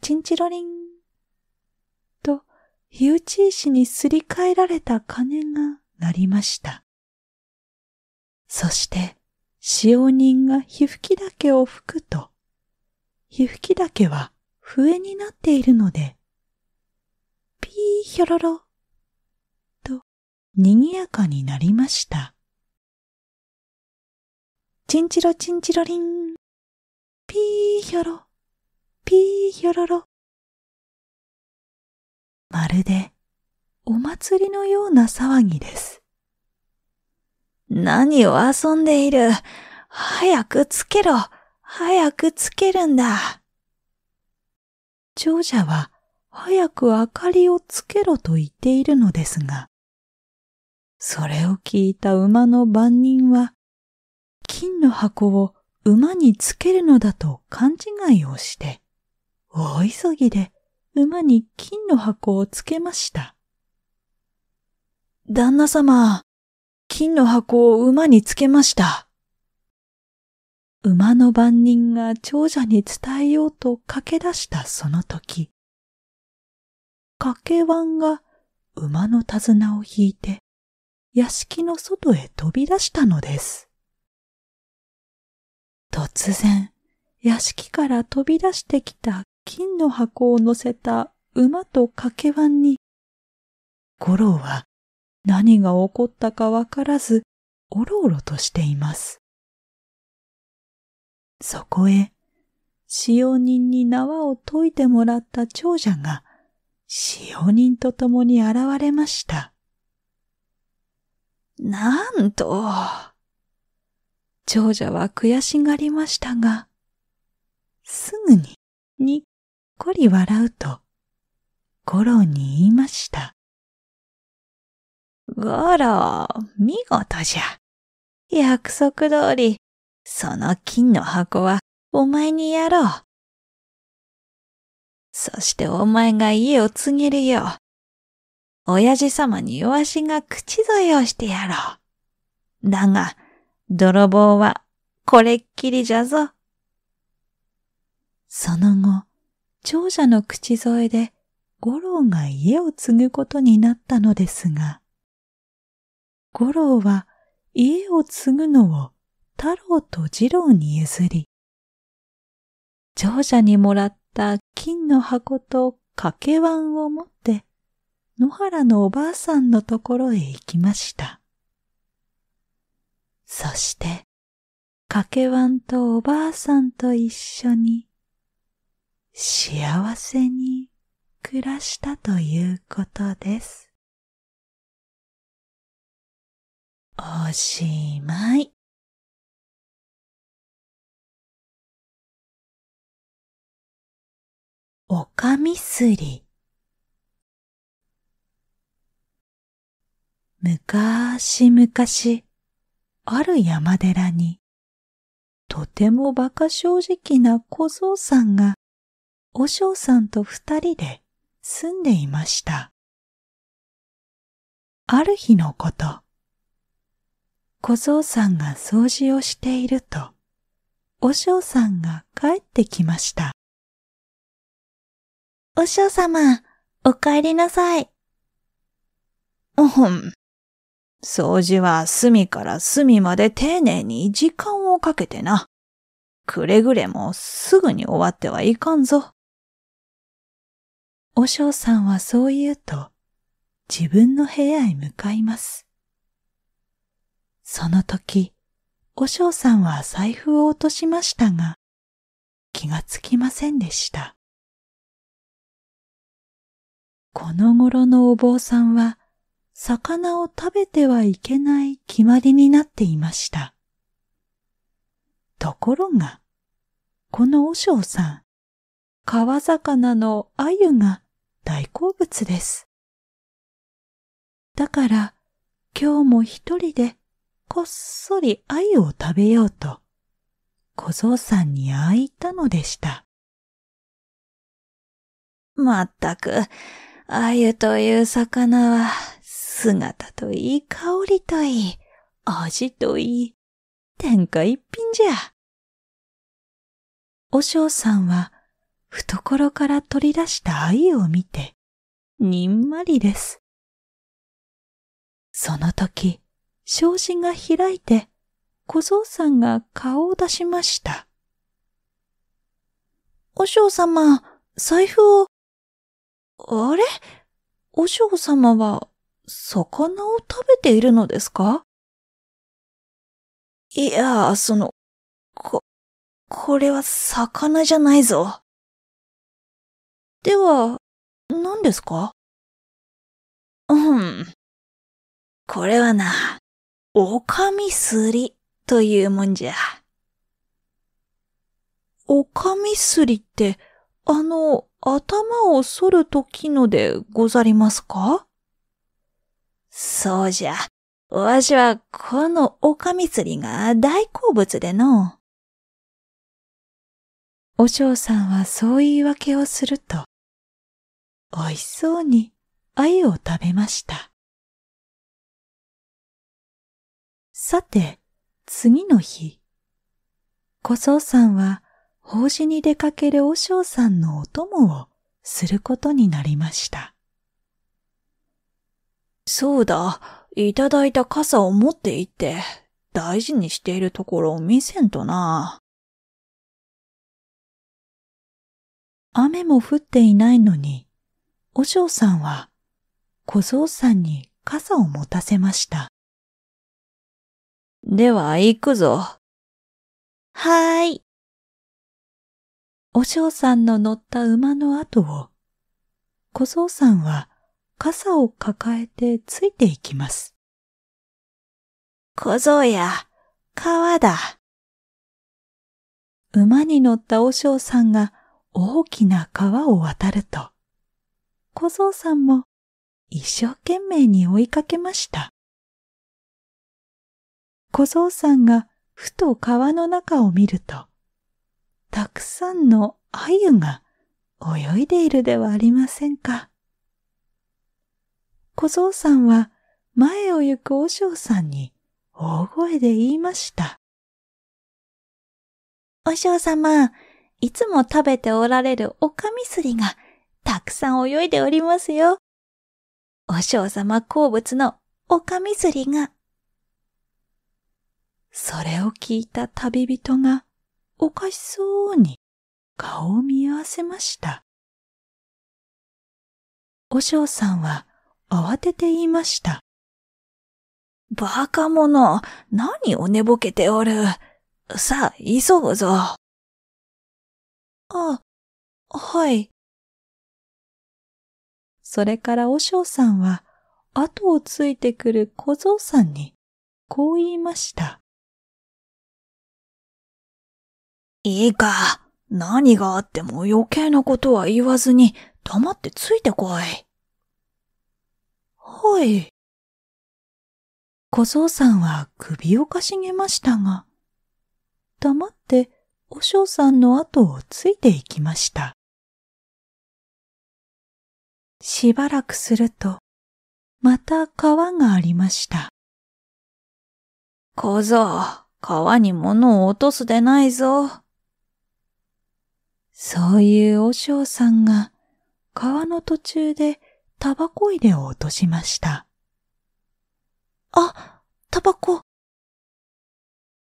チンチロリン、と火打ち石にすり替えられた鐘が鳴りました。そして、使用人が火吹き竹を吹くと、火吹き竹は笛になっているので、ピーヒョロロと賑やかになりました。チンチロチンチロリン、ピーヒョロ、ピーヒョロロ。まるでお祭りのような騒ぎです。何を遊んでいる早くつけろ早くつけるんだ長者は早く明かりをつけろと言っているのですが、それを聞いた馬の番人は、金の箱を馬につけるのだと勘違いをして、大急ぎで馬に金の箱をつけました。旦那様、金の箱を馬につけました。馬の番人が長者に伝えようと駆け出したその時、掛け腕が馬の手綱を引いて、屋敷の外へ飛び出したのです。突然、屋敷から飛び出してきた金の箱を乗せた馬と掛け腕に、五郎は何が起こったかわからず、おろおろとしています。そこへ、使用人に縄を解いてもらった長者が、使用人と共に現れました。なんと、長者は悔しがりましたが、すぐににっこり笑うと、ゴロに言いました。ゴロ、見事じゃ。約束通り、その金の箱はお前にやろう。そしてお前が家を継げるよう、親父様にわしが口添えをしてやろう。だが、泥棒はこれっきりじゃぞ。その後、長者の口添えで五郎が家を継ぐことになったのですが、五郎は家を継ぐのを太郎と次郎に譲り、長者にもらった金の箱と掛け碗を持って、野原のおばあさんのところへ行きました。そして、掛け碗とおばあさんと一緒に、幸せに暮らしたということです。おしまい。おかみすり。むかしむかし、ある山寺に、とても馬鹿正直な小僧さんが、おうさんと二人で住んでいました。ある日のこと、小僧さんが掃除をしていると、おうさんが帰ってきました。おしょうさま、お帰りなさい。うん。掃除は隅から隅まで丁寧に時間をかけてな。くれぐれもすぐに終わってはいかんぞ。おしょうさんはそう言うと、自分の部屋へ向かいます。その時、おしょうさんは財布を落としましたが、気がつきませんでした。この頃のお坊さんは、魚を食べてはいけない決まりになっていました。ところが、この和尚さん、川魚の鮎が大好物です。だから、今日も一人でこっそり鮎を食べようと、小僧さんにああ言ったのでした。まったく、鮎という魚は、姿といい、香りといい、味といい、天下一品じゃ。おうさんは、懐から取り出した鮎を見て、にんまりです。その時、障子が開いて、小僧さんが顔を出しました。お嬢様、財布を。あれお嬢様は、魚を食べているのですかいや、その、こ、これは魚じゃないぞ。では、何ですかうん。これはな、おかみすりというもんじゃ。おかみすりって、あの、頭を剃るときのでござりますかそうじゃ。わしは、このオカミ釣りが大好物での。おうさんはそう言い訳をすると、美味しそうに鮎を食べました。さて、次の日、小僧さんは法事に出かける和尚さんのお供をすることになりました。そうだ、いただいた傘を持って行って、大事にしているところを見せんとな。雨も降っていないのに、おうさんは小僧さんに傘を持たせました。では行くぞ。はーい。お嬢さんの乗った馬の後を、小僧さんは傘を抱えてついていきます。小僧や、川だ。馬に乗ったお嬢さんが大きな川を渡ると、小僧さんも一生懸命に追いかけました。小僧さんがふと川の中を見ると、たくさんの鮎が泳いでいるではありませんか。小僧さんは前を行く和尚さんに大声で言いました。和尚様、いつも食べておられるオカミスリがたくさん泳いでおりますよ。和尚様好物のオカミスりが。それを聞いた旅人がおかしそうに顔を見合わせました。おうさんは慌てて言いました。バカ者、何を寝ぼけておる。さあ、急ぐぞ。あ、はい。それからおうさんは、後をついてくる小僧さんに、こう言いました。いいか、何があっても余計なことは言わずに黙ってついてこい。はい。小僧さんは首をかしげましたが、黙ってお嬢さんの後をついていきました。しばらくすると、また川がありました。小僧、川に物を落とすでないぞ。そういう和尚さんが川の途中でタバコ入れを落としました。あ、タバコ。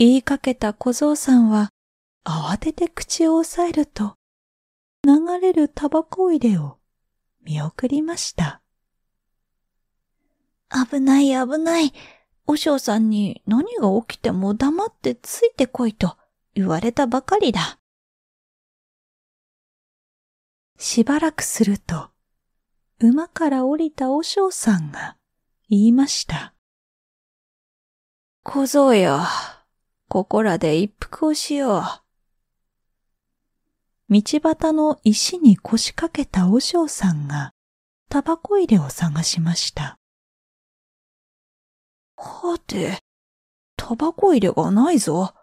言いかけた小僧さんは慌てて口を押さえると流れるタバコ入れを見送りました。危ない危ない。和尚さんに何が起きても黙ってついてこいと言われたばかりだ。しばらくすると、馬から降りた和尚さんが言いました。小僧よ、ここらで一服をしよう。道端の石に腰掛けた和尚さんが、タバコ入れを探しました。はて、タバコ入れがないぞ。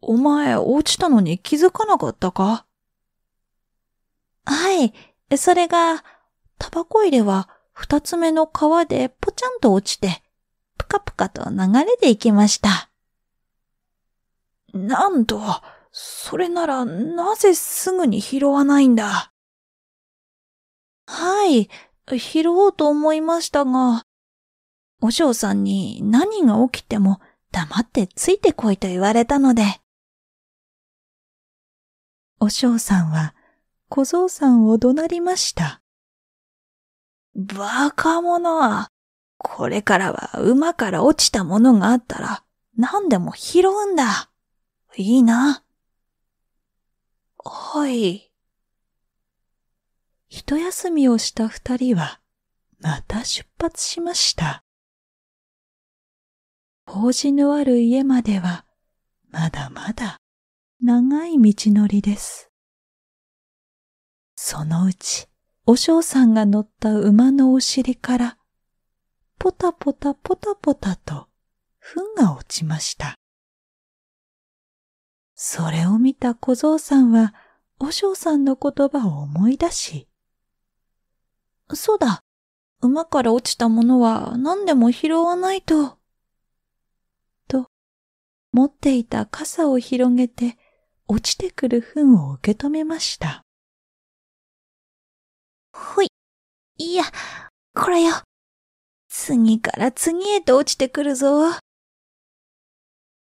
お前、落ちたのに気づかなかったかはい。それが、タバコ入れは二つ目の皮でぽちゃんと落ちて、ぷかぷかと流れていきました。なんと、それならなぜすぐに拾わないんだはい、拾おうと思いましたが、お嬢さんに何が起きても黙ってついてこいと言われたので。お嬢さんは小僧さんを怒鳴りました。バカ者これからは馬から落ちたものがあったら何でも拾うんだ。いいな。はい。一休みをした二人はまた出発しました。法事のある家まではまだまだ長い道のりです。そのうち、おうさんが乗った馬のお尻から、ポタポタポタポタと、糞が落ちました。それを見た小僧さんは、おうさんの言葉を思い出し、そうだ、馬から落ちたものは何でも拾わないと。と、持っていた傘を広げて落ちてくる糞を受け止めました。ほい。いや、これよ。次から次へと落ちてくるぞ。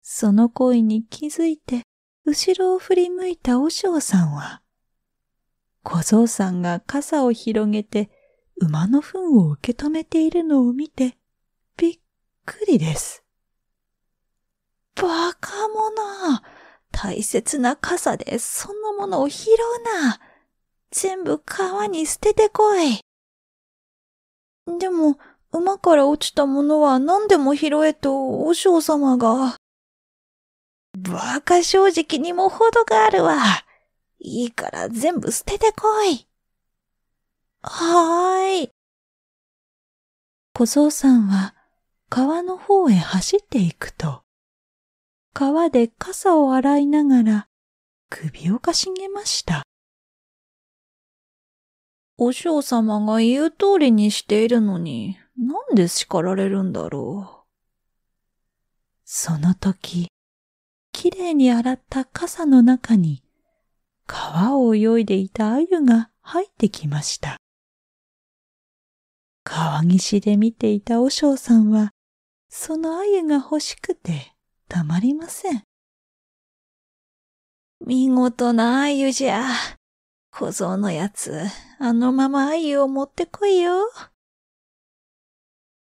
その声に気づいて、後ろを振り向いた和尚さんは、小僧さんが傘を広げて馬の糞を受け止めているのを見て、びっくりです。バカ者大切な傘でそんなものを拾うな全部川に捨ててこい。でも、馬から落ちたものは何でも拾えと、和尚様が。馬鹿正直にも程があるわ。いいから全部捨ててこい。はーい。小僧さんは川の方へ走っていくと、川で傘を洗いながら首をかしげました。お嬢様が言う通りにしているのに、なんで叱られるんだろう。その時、きれいに洗った傘の中に、川を泳いでいた鮎が入ってきました。川岸で見ていたお尚さんは、その鮎が欲しくてたまりません。見事な鮎じゃ。小僧のやつ、あのまま愛を持ってこいよ。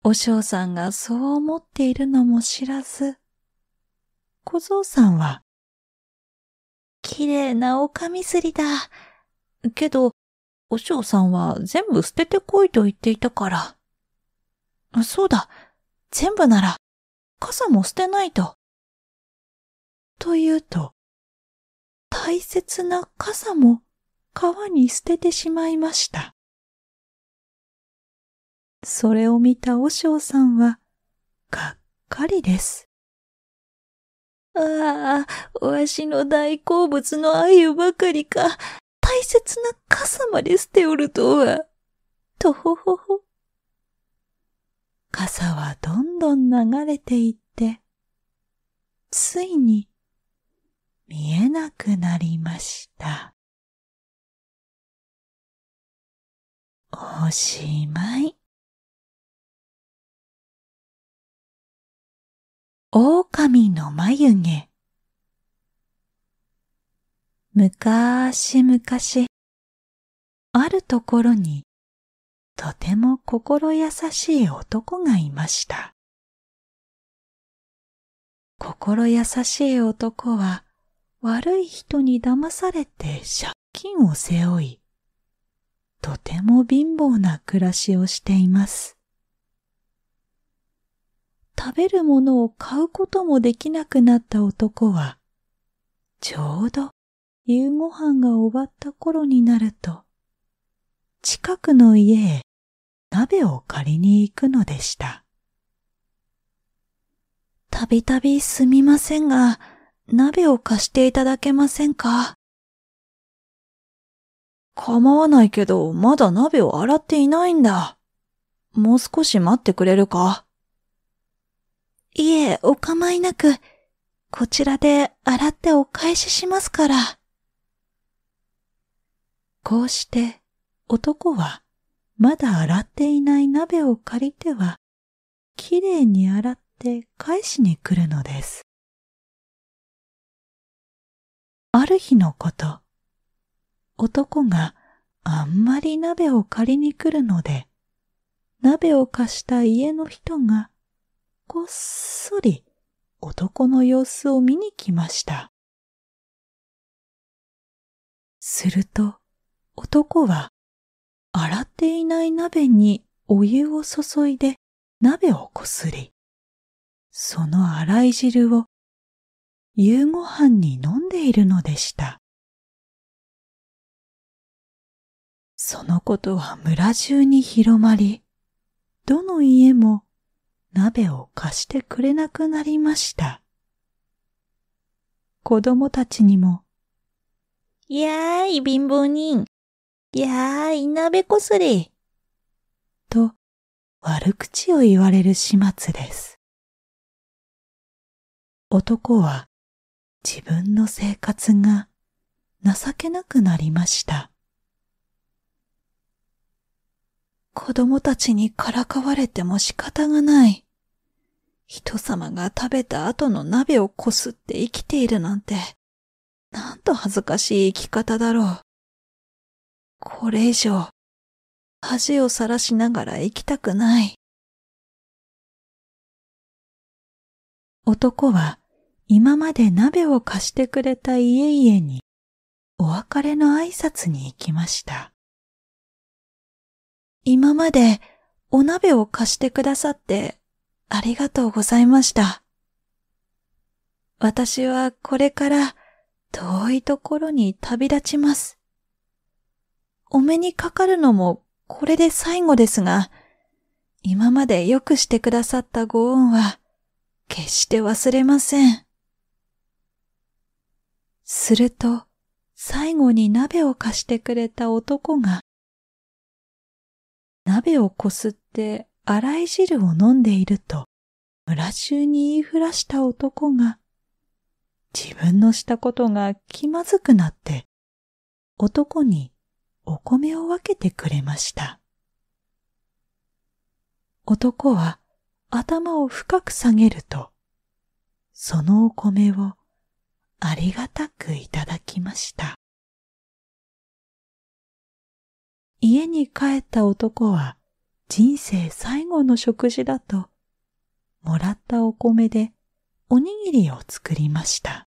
お嬢さんがそう思っているのも知らず、小僧さんは、綺麗なおかみすりだ。けど、お嬢さんは全部捨ててこいと言っていたから。そうだ、全部なら、傘も捨てないと。というと、大切な傘も川に捨ててしまいました。それを見た和尚さんは、がっかりです。ああ、わしの大好物の鮎ばかりか、大切な傘まで捨ておるとは。とほほほ。傘はどんどん流れていって、ついに見えなくなりました。おしまい。狼の眉毛むかしむかし、あるところに、とても心優しい男がいました。心優しい男は、悪い人に騙されて借金を背負い、とても貧乏な暮らしをしています。食べるものを買うこともできなくなった男は、ちょうど夕ご飯が終わった頃になると、近くの家へ鍋を借りに行くのでした。たびたびすみませんが、鍋を貸していただけませんか構わないけど、まだ鍋を洗っていないんだ。もう少し待ってくれるかいえ、お構いなく、こちらで洗ってお返ししますから。こうして男はまだ洗っていない鍋を借りては、きれいに洗って返しに来るのです。ある日のこと。男があんまり鍋を借りに来るので、鍋を貸した家の人がこっそり男の様子を見に来ました。すると男は洗っていない鍋にお湯を注いで鍋をこすり、その洗い汁を夕ご飯に飲んでいるのでした。そのことは村中に広まり、どの家も鍋を貸してくれなくなりました。子供たちにも、やーい貧乏人、やーい鍋こすり。と悪口を言われる始末です。男は自分の生活が情けなくなりました。子供たちにからかわれても仕方がない。人様が食べた後の鍋をこすって生きているなんて、なんと恥ずかしい生き方だろう。これ以上、恥をさらしながら生きたくない。男は今まで鍋を貸してくれた家々にお別れの挨拶に行きました。今までお鍋を貸してくださってありがとうございました。私はこれから遠いところに旅立ちます。お目にかかるのもこれで最後ですが、今までよくしてくださったご恩は決して忘れません。すると最後に鍋を貸してくれた男が鍋をこすって洗い汁を飲んでいると、村中に言いふらした男が、自分のしたことが気まずくなって、男にお米を分けてくれました。男は頭を深く下げると、そのお米をありがたくいただきました。家に帰った男は人生最後の食事だと、もらったお米でおにぎりを作りました。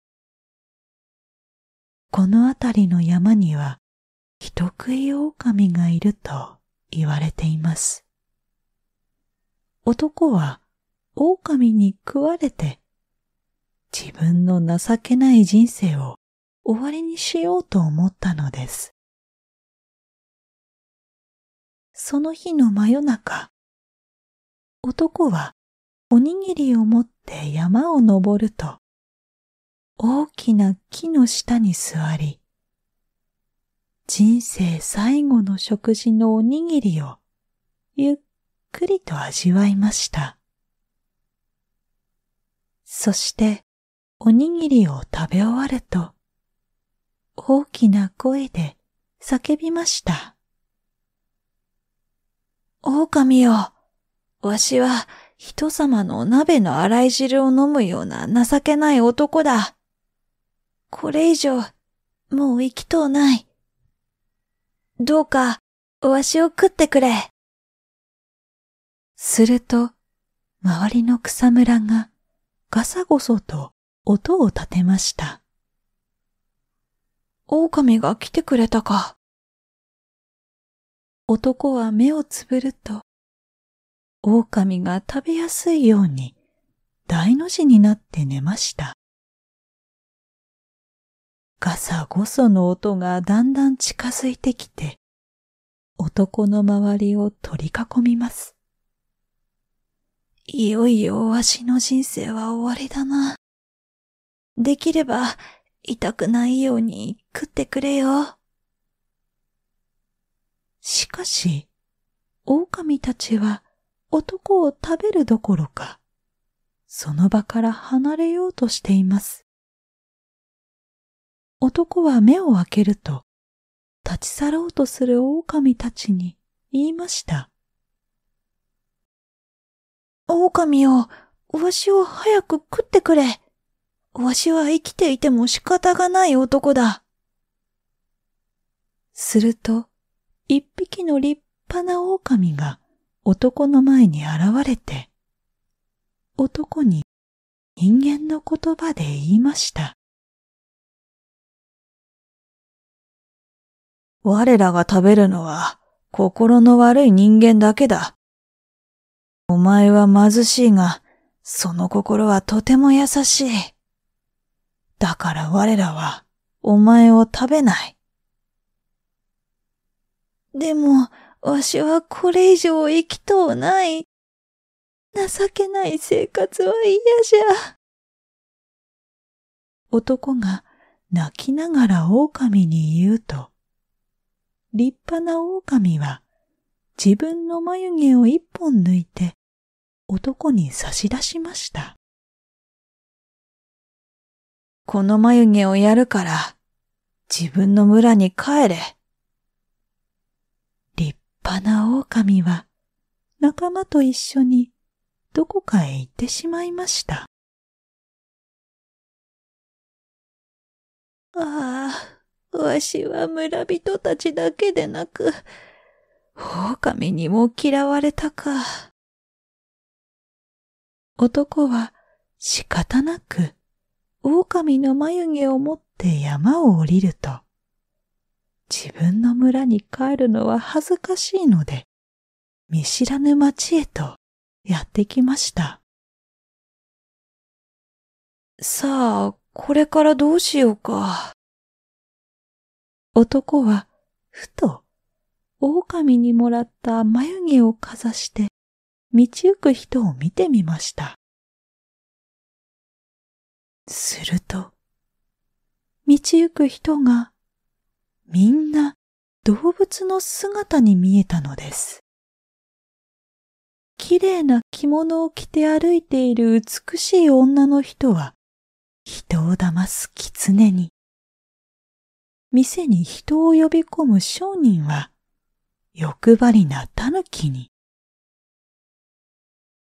この辺りの山には人食い狼がいると言われています。男は狼に食われて自分の情けない人生を終わりにしようと思ったのです。その日の真夜中、男はおにぎりを持って山を登ると、大きな木の下に座り、人生最後の食事のおにぎりをゆっくりと味わいました。そしておにぎりを食べ終わると、大きな声で叫びました。狼よ。わしは人様のお鍋の洗い汁を飲むような情けない男だ。これ以上、もう生きとうない。どうか、わしを食ってくれ。すると、周りの草むらがガサゴソと音を立てました。狼が来てくれたか。男は目をつぶると、狼が食べやすいように大の字になって寝ました。ガサゴソの音がだんだん近づいてきて、男の周りを取り囲みます。いよいよわしの人生は終わりだな。できれば痛くないように食ってくれよ。しかし、狼たちは男を食べるどころか、その場から離れようとしています。男は目を開けると、立ち去ろうとする狼たちに言いました。狼よ、わしを早く食ってくれ。わしは生きていても仕方がない男だ。すると、一匹の立派な狼が男の前に現れて、男に人間の言葉で言いました。我らが食べるのは心の悪い人間だけだ。お前は貧しいが、その心はとても優しい。だから我らはお前を食べない。でも、わしはこれ以上生きとうない。情けない生活は嫌じゃ。男が泣きながら狼に言うと、立派な狼は自分の眉毛を一本抜いて男に差し出しました。この眉毛をやるから自分の村に帰れ。ぱな狼は仲間と一緒にどこかへ行ってしまいました。ああ、わしは村人たちだけでなく、狼にも嫌われたか。男は仕方なく、狼の眉毛を持って山を降りると、自分の村に帰るのは恥ずかしいので、見知らぬ町へとやってきました。さあ、これからどうしようか。男は、ふと、狼にもらった眉毛をかざして、道行く人を見てみました。すると、道行く人がみんな動物の姿に見えたのです。綺麗な着物を着て歩いている美しい女の人は、人を騙す狐に、店に人を呼び込む商人は、欲張りな狸に、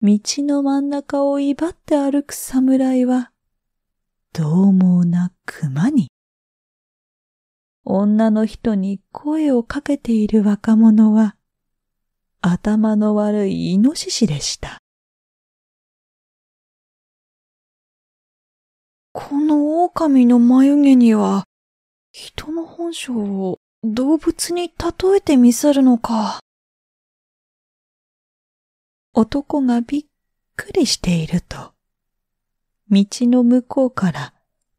道の真ん中を威張って歩く侍は、獰猛な熊に、女の人に声をかけている若者は、頭の悪いイノシシでした。この狼の眉毛には、人の本性を動物に例えてみせるのか。男がびっくりしていると、道の向こうから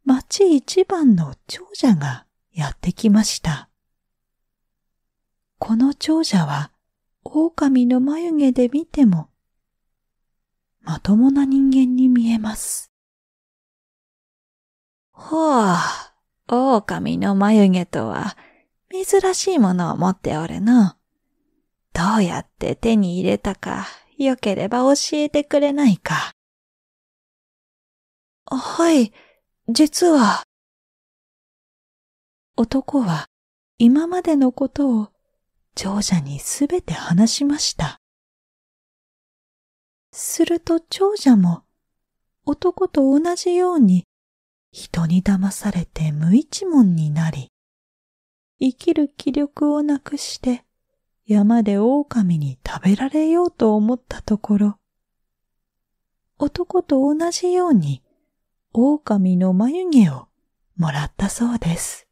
町一番の長者がやってきました。この長者は狼の眉毛で見ても、まともな人間に見えます。ほう、狼の眉毛とは珍しいものを持っておるの。どうやって手に入れたか、よければ教えてくれないか。はい、実は。男は今までのことを長者にすべて話しました。すると長者も男と同じように人に騙されて無一文になり、生きる気力をなくして山で狼に食べられようと思ったところ、男と同じように狼の眉毛をもらったそうです。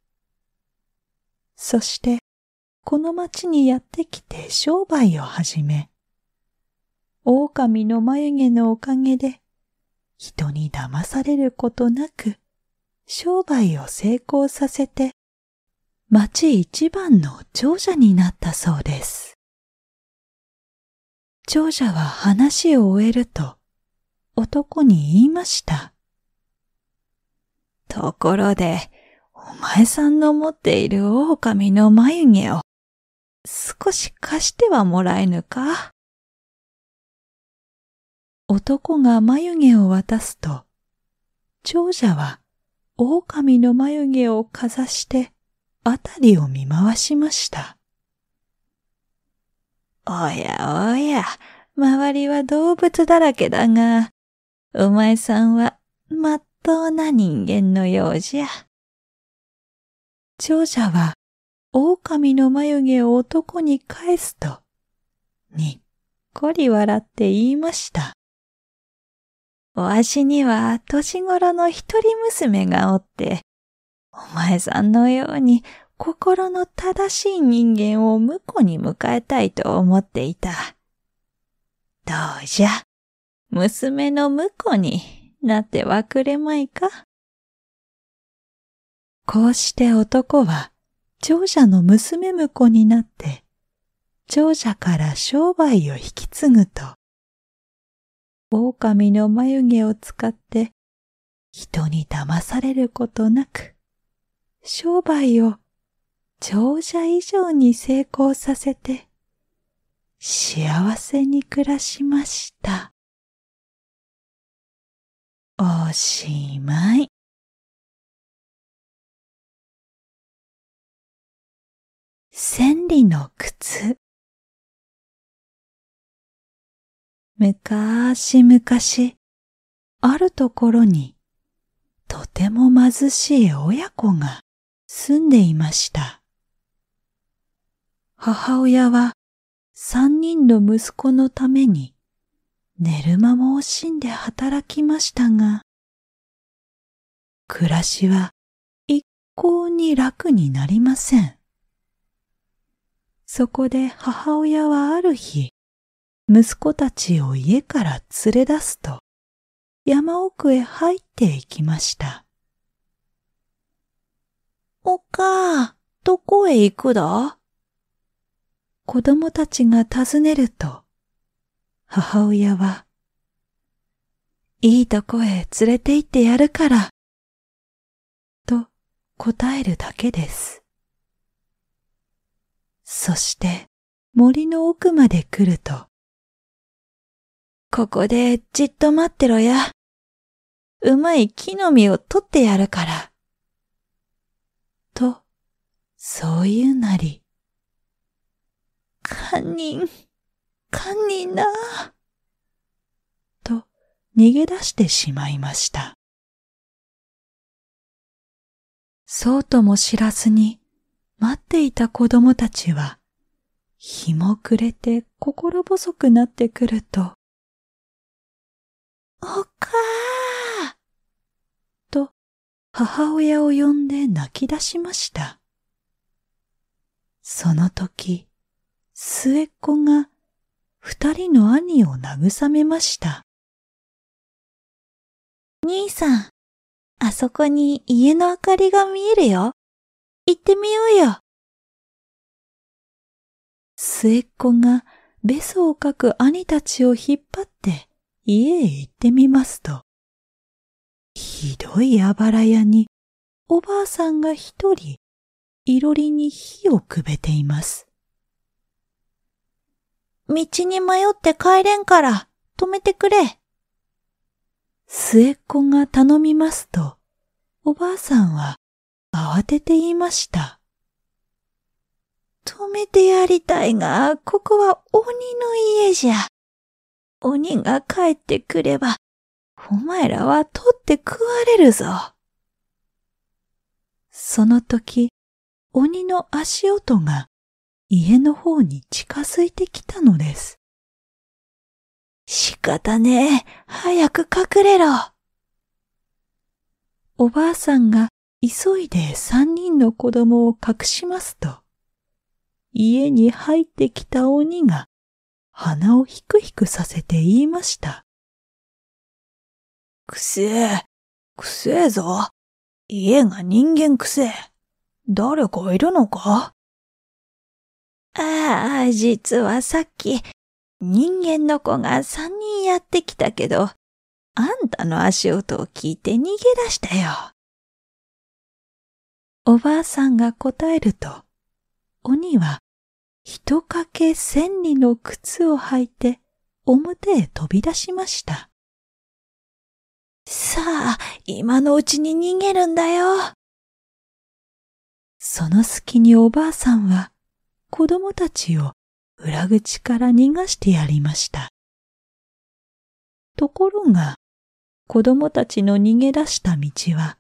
そして、この町にやってきて商売を始め、狼の眉毛のおかげで、人に騙されることなく、商売を成功させて、町一番の長者になったそうです。長者は話を終えると、男に言いました。ところで、お前さんの持っている狼の眉毛を少し貸してはもらえぬか男が眉毛を渡すと、長者は狼の眉毛をかざしてあたりを見回しました。おやおや、周りは動物だらけだが、お前さんはまっとうな人間のようじゃ。長者は狼の眉毛を男に返すと、にっこり笑って言いました。お足には年頃の一人娘がおって、お前さんのように心の正しい人間を婿に迎えたいと思っていた。どうじゃ、娘の婿になってはくれまいかこうして男は長者の娘婿になって、長者から商売を引き継ぐと、狼の眉毛を使って人に騙されることなく、商売を長者以上に成功させて、幸せに暮らしました。おしまい。千里の靴。むかーしむかし、あるところに、とても貧しい親子が住んでいました。母親は三人の息子のために寝る間も惜しんで働きましたが、暮らしは一向に楽になりません。そこで母親はある日、息子たちを家から連れ出すと、山奥へ入っていきました。おかどこへ行くだ子供たちが尋ねると、母親は、いいとこへ連れて行ってやるから、と答えるだけです。そして森の奥まで来ると、ここでじっと待ってろや。うまい木の実を取ってやるから。と、そういうなり。堪忍、堪忍な。と、逃げ出してしまいました。そうとも知らずに、待っていた子供たちは、日も暮れて心細くなってくると、おかーと母親を呼んで泣き出しました。その時、末っ子が二人の兄を慰めました。兄さん、あそこに家の明かりが見えるよ。行ってみようよ。末っ子がべそをかく兄たちを引っ張って家へ行ってみますと、ひどいあばら屋におばあさんが一人いろりに火をくべています。道に迷って帰れんから止めてくれ。末っ子が頼みますと、おばあさんは慌てて言いました。止めてやりたいが、ここは鬼の家じゃ。鬼が帰ってくれば、お前らは取って食われるぞ。その時、鬼の足音が家の方に近づいてきたのです。仕方ねえ、早く隠れろ。おばあさんが急いで三人の子供を隠しますと、家に入ってきた鬼が鼻をひくひくさせて言いました。くせえ、くせえぞ。家が人間くせえ。誰かいるのかああ、実はさっき、人間の子が三人やってきたけど、あんたの足音を聞いて逃げ出したよ。おばあさんが答えると、鬼は一かけ千里の靴を履いて表へ飛び出しました。さあ、今のうちに逃げるんだよ。その隙におばあさんは子供たちを裏口から逃がしてやりました。ところが、子供たちの逃げ出した道は、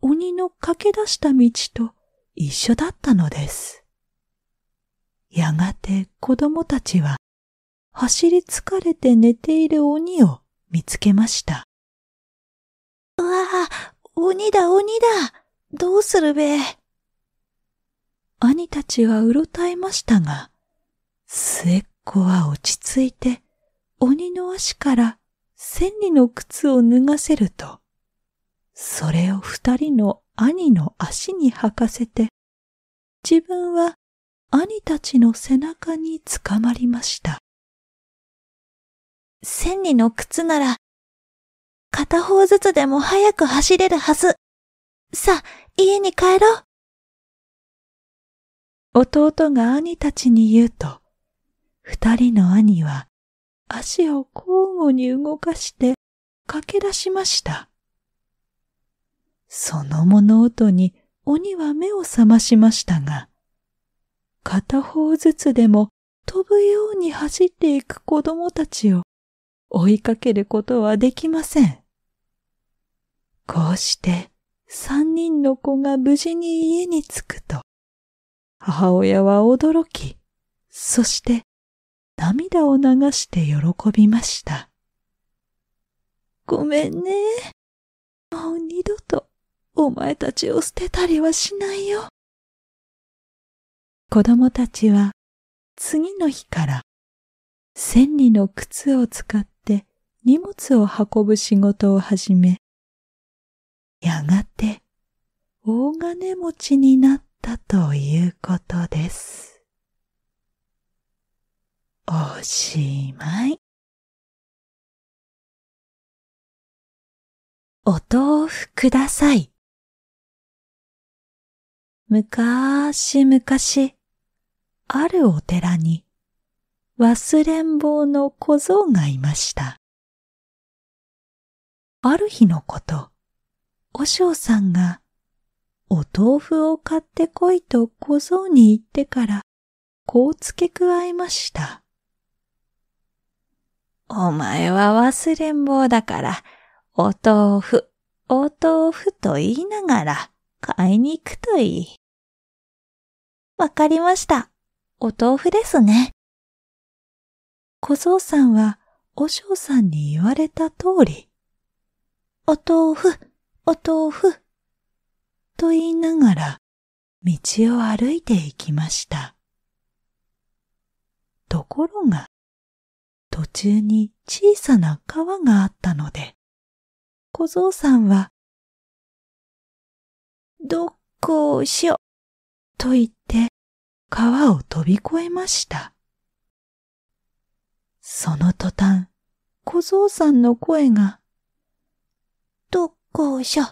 鬼の駆け出した道と一緒だったのです。やがて子供たちは走り疲れて寝ている鬼を見つけました。うわあ、鬼だ鬼だどうするべ兄たちはうろたえましたが、末っ子は落ち着いて鬼の足から千里の靴を脱がせると、それを二人の兄の足に履かせて、自分は兄たちの背中につかまりました。千里の靴なら、片方ずつでも早く走れるはず。さあ、家に帰ろう。弟が兄たちに言うと、二人の兄は足を交互に動かして駆け出しました。その物音に鬼は目を覚ましましたが、片方ずつでも飛ぶように走っていく子供たちを追いかけることはできません。こうして三人の子が無事に家に着くと、母親は驚き、そして涙を流して喜びました。ごめんね。もう二度とお前たちを捨てたりはしないよ。子供たちは次の日から千里の靴を使って荷物を運ぶ仕事を始め、やがて大金持ちになったということです。おしまい。お豆腐ください。むかーしむかし、あるお寺に、忘れん坊の小僧がいました。ある日のこと、お嬢さんが、お豆腐を買ってこいと小僧に言ってから、こう付け加えました。お前は忘れん坊だから、お豆腐、お豆腐と言いながら、買いに行くといい。わかりました。お豆腐ですね。小僧さんは、おうさんに言われた通り、お豆腐、お豆腐、と言いながら、道を歩いて行きました。ところが、途中に小さな川があったので、小僧さんはどっこをしょ、と言って川を飛び越えました。その途端、小僧さんの声が、どっこをしょ、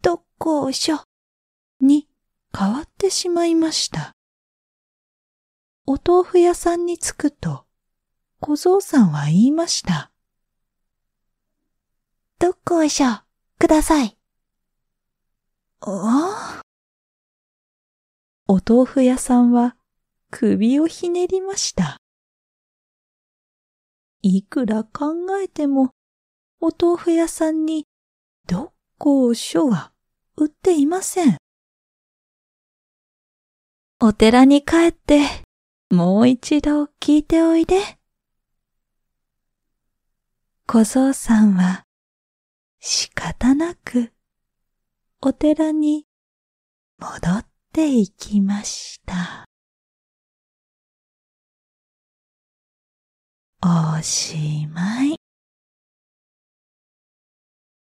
どっこをしょ、に変わってしまいました。お豆腐屋さんに着くと、小僧さんは言いました。どっこいしょ、ください。お豆腐屋さんは首をひねりました。いくら考えても、お豆腐屋さんにどこ書は売っていません。お寺に帰って、もう一度聞いておいで。小僧さんは仕方なくお寺に戻っていきました。おしまい。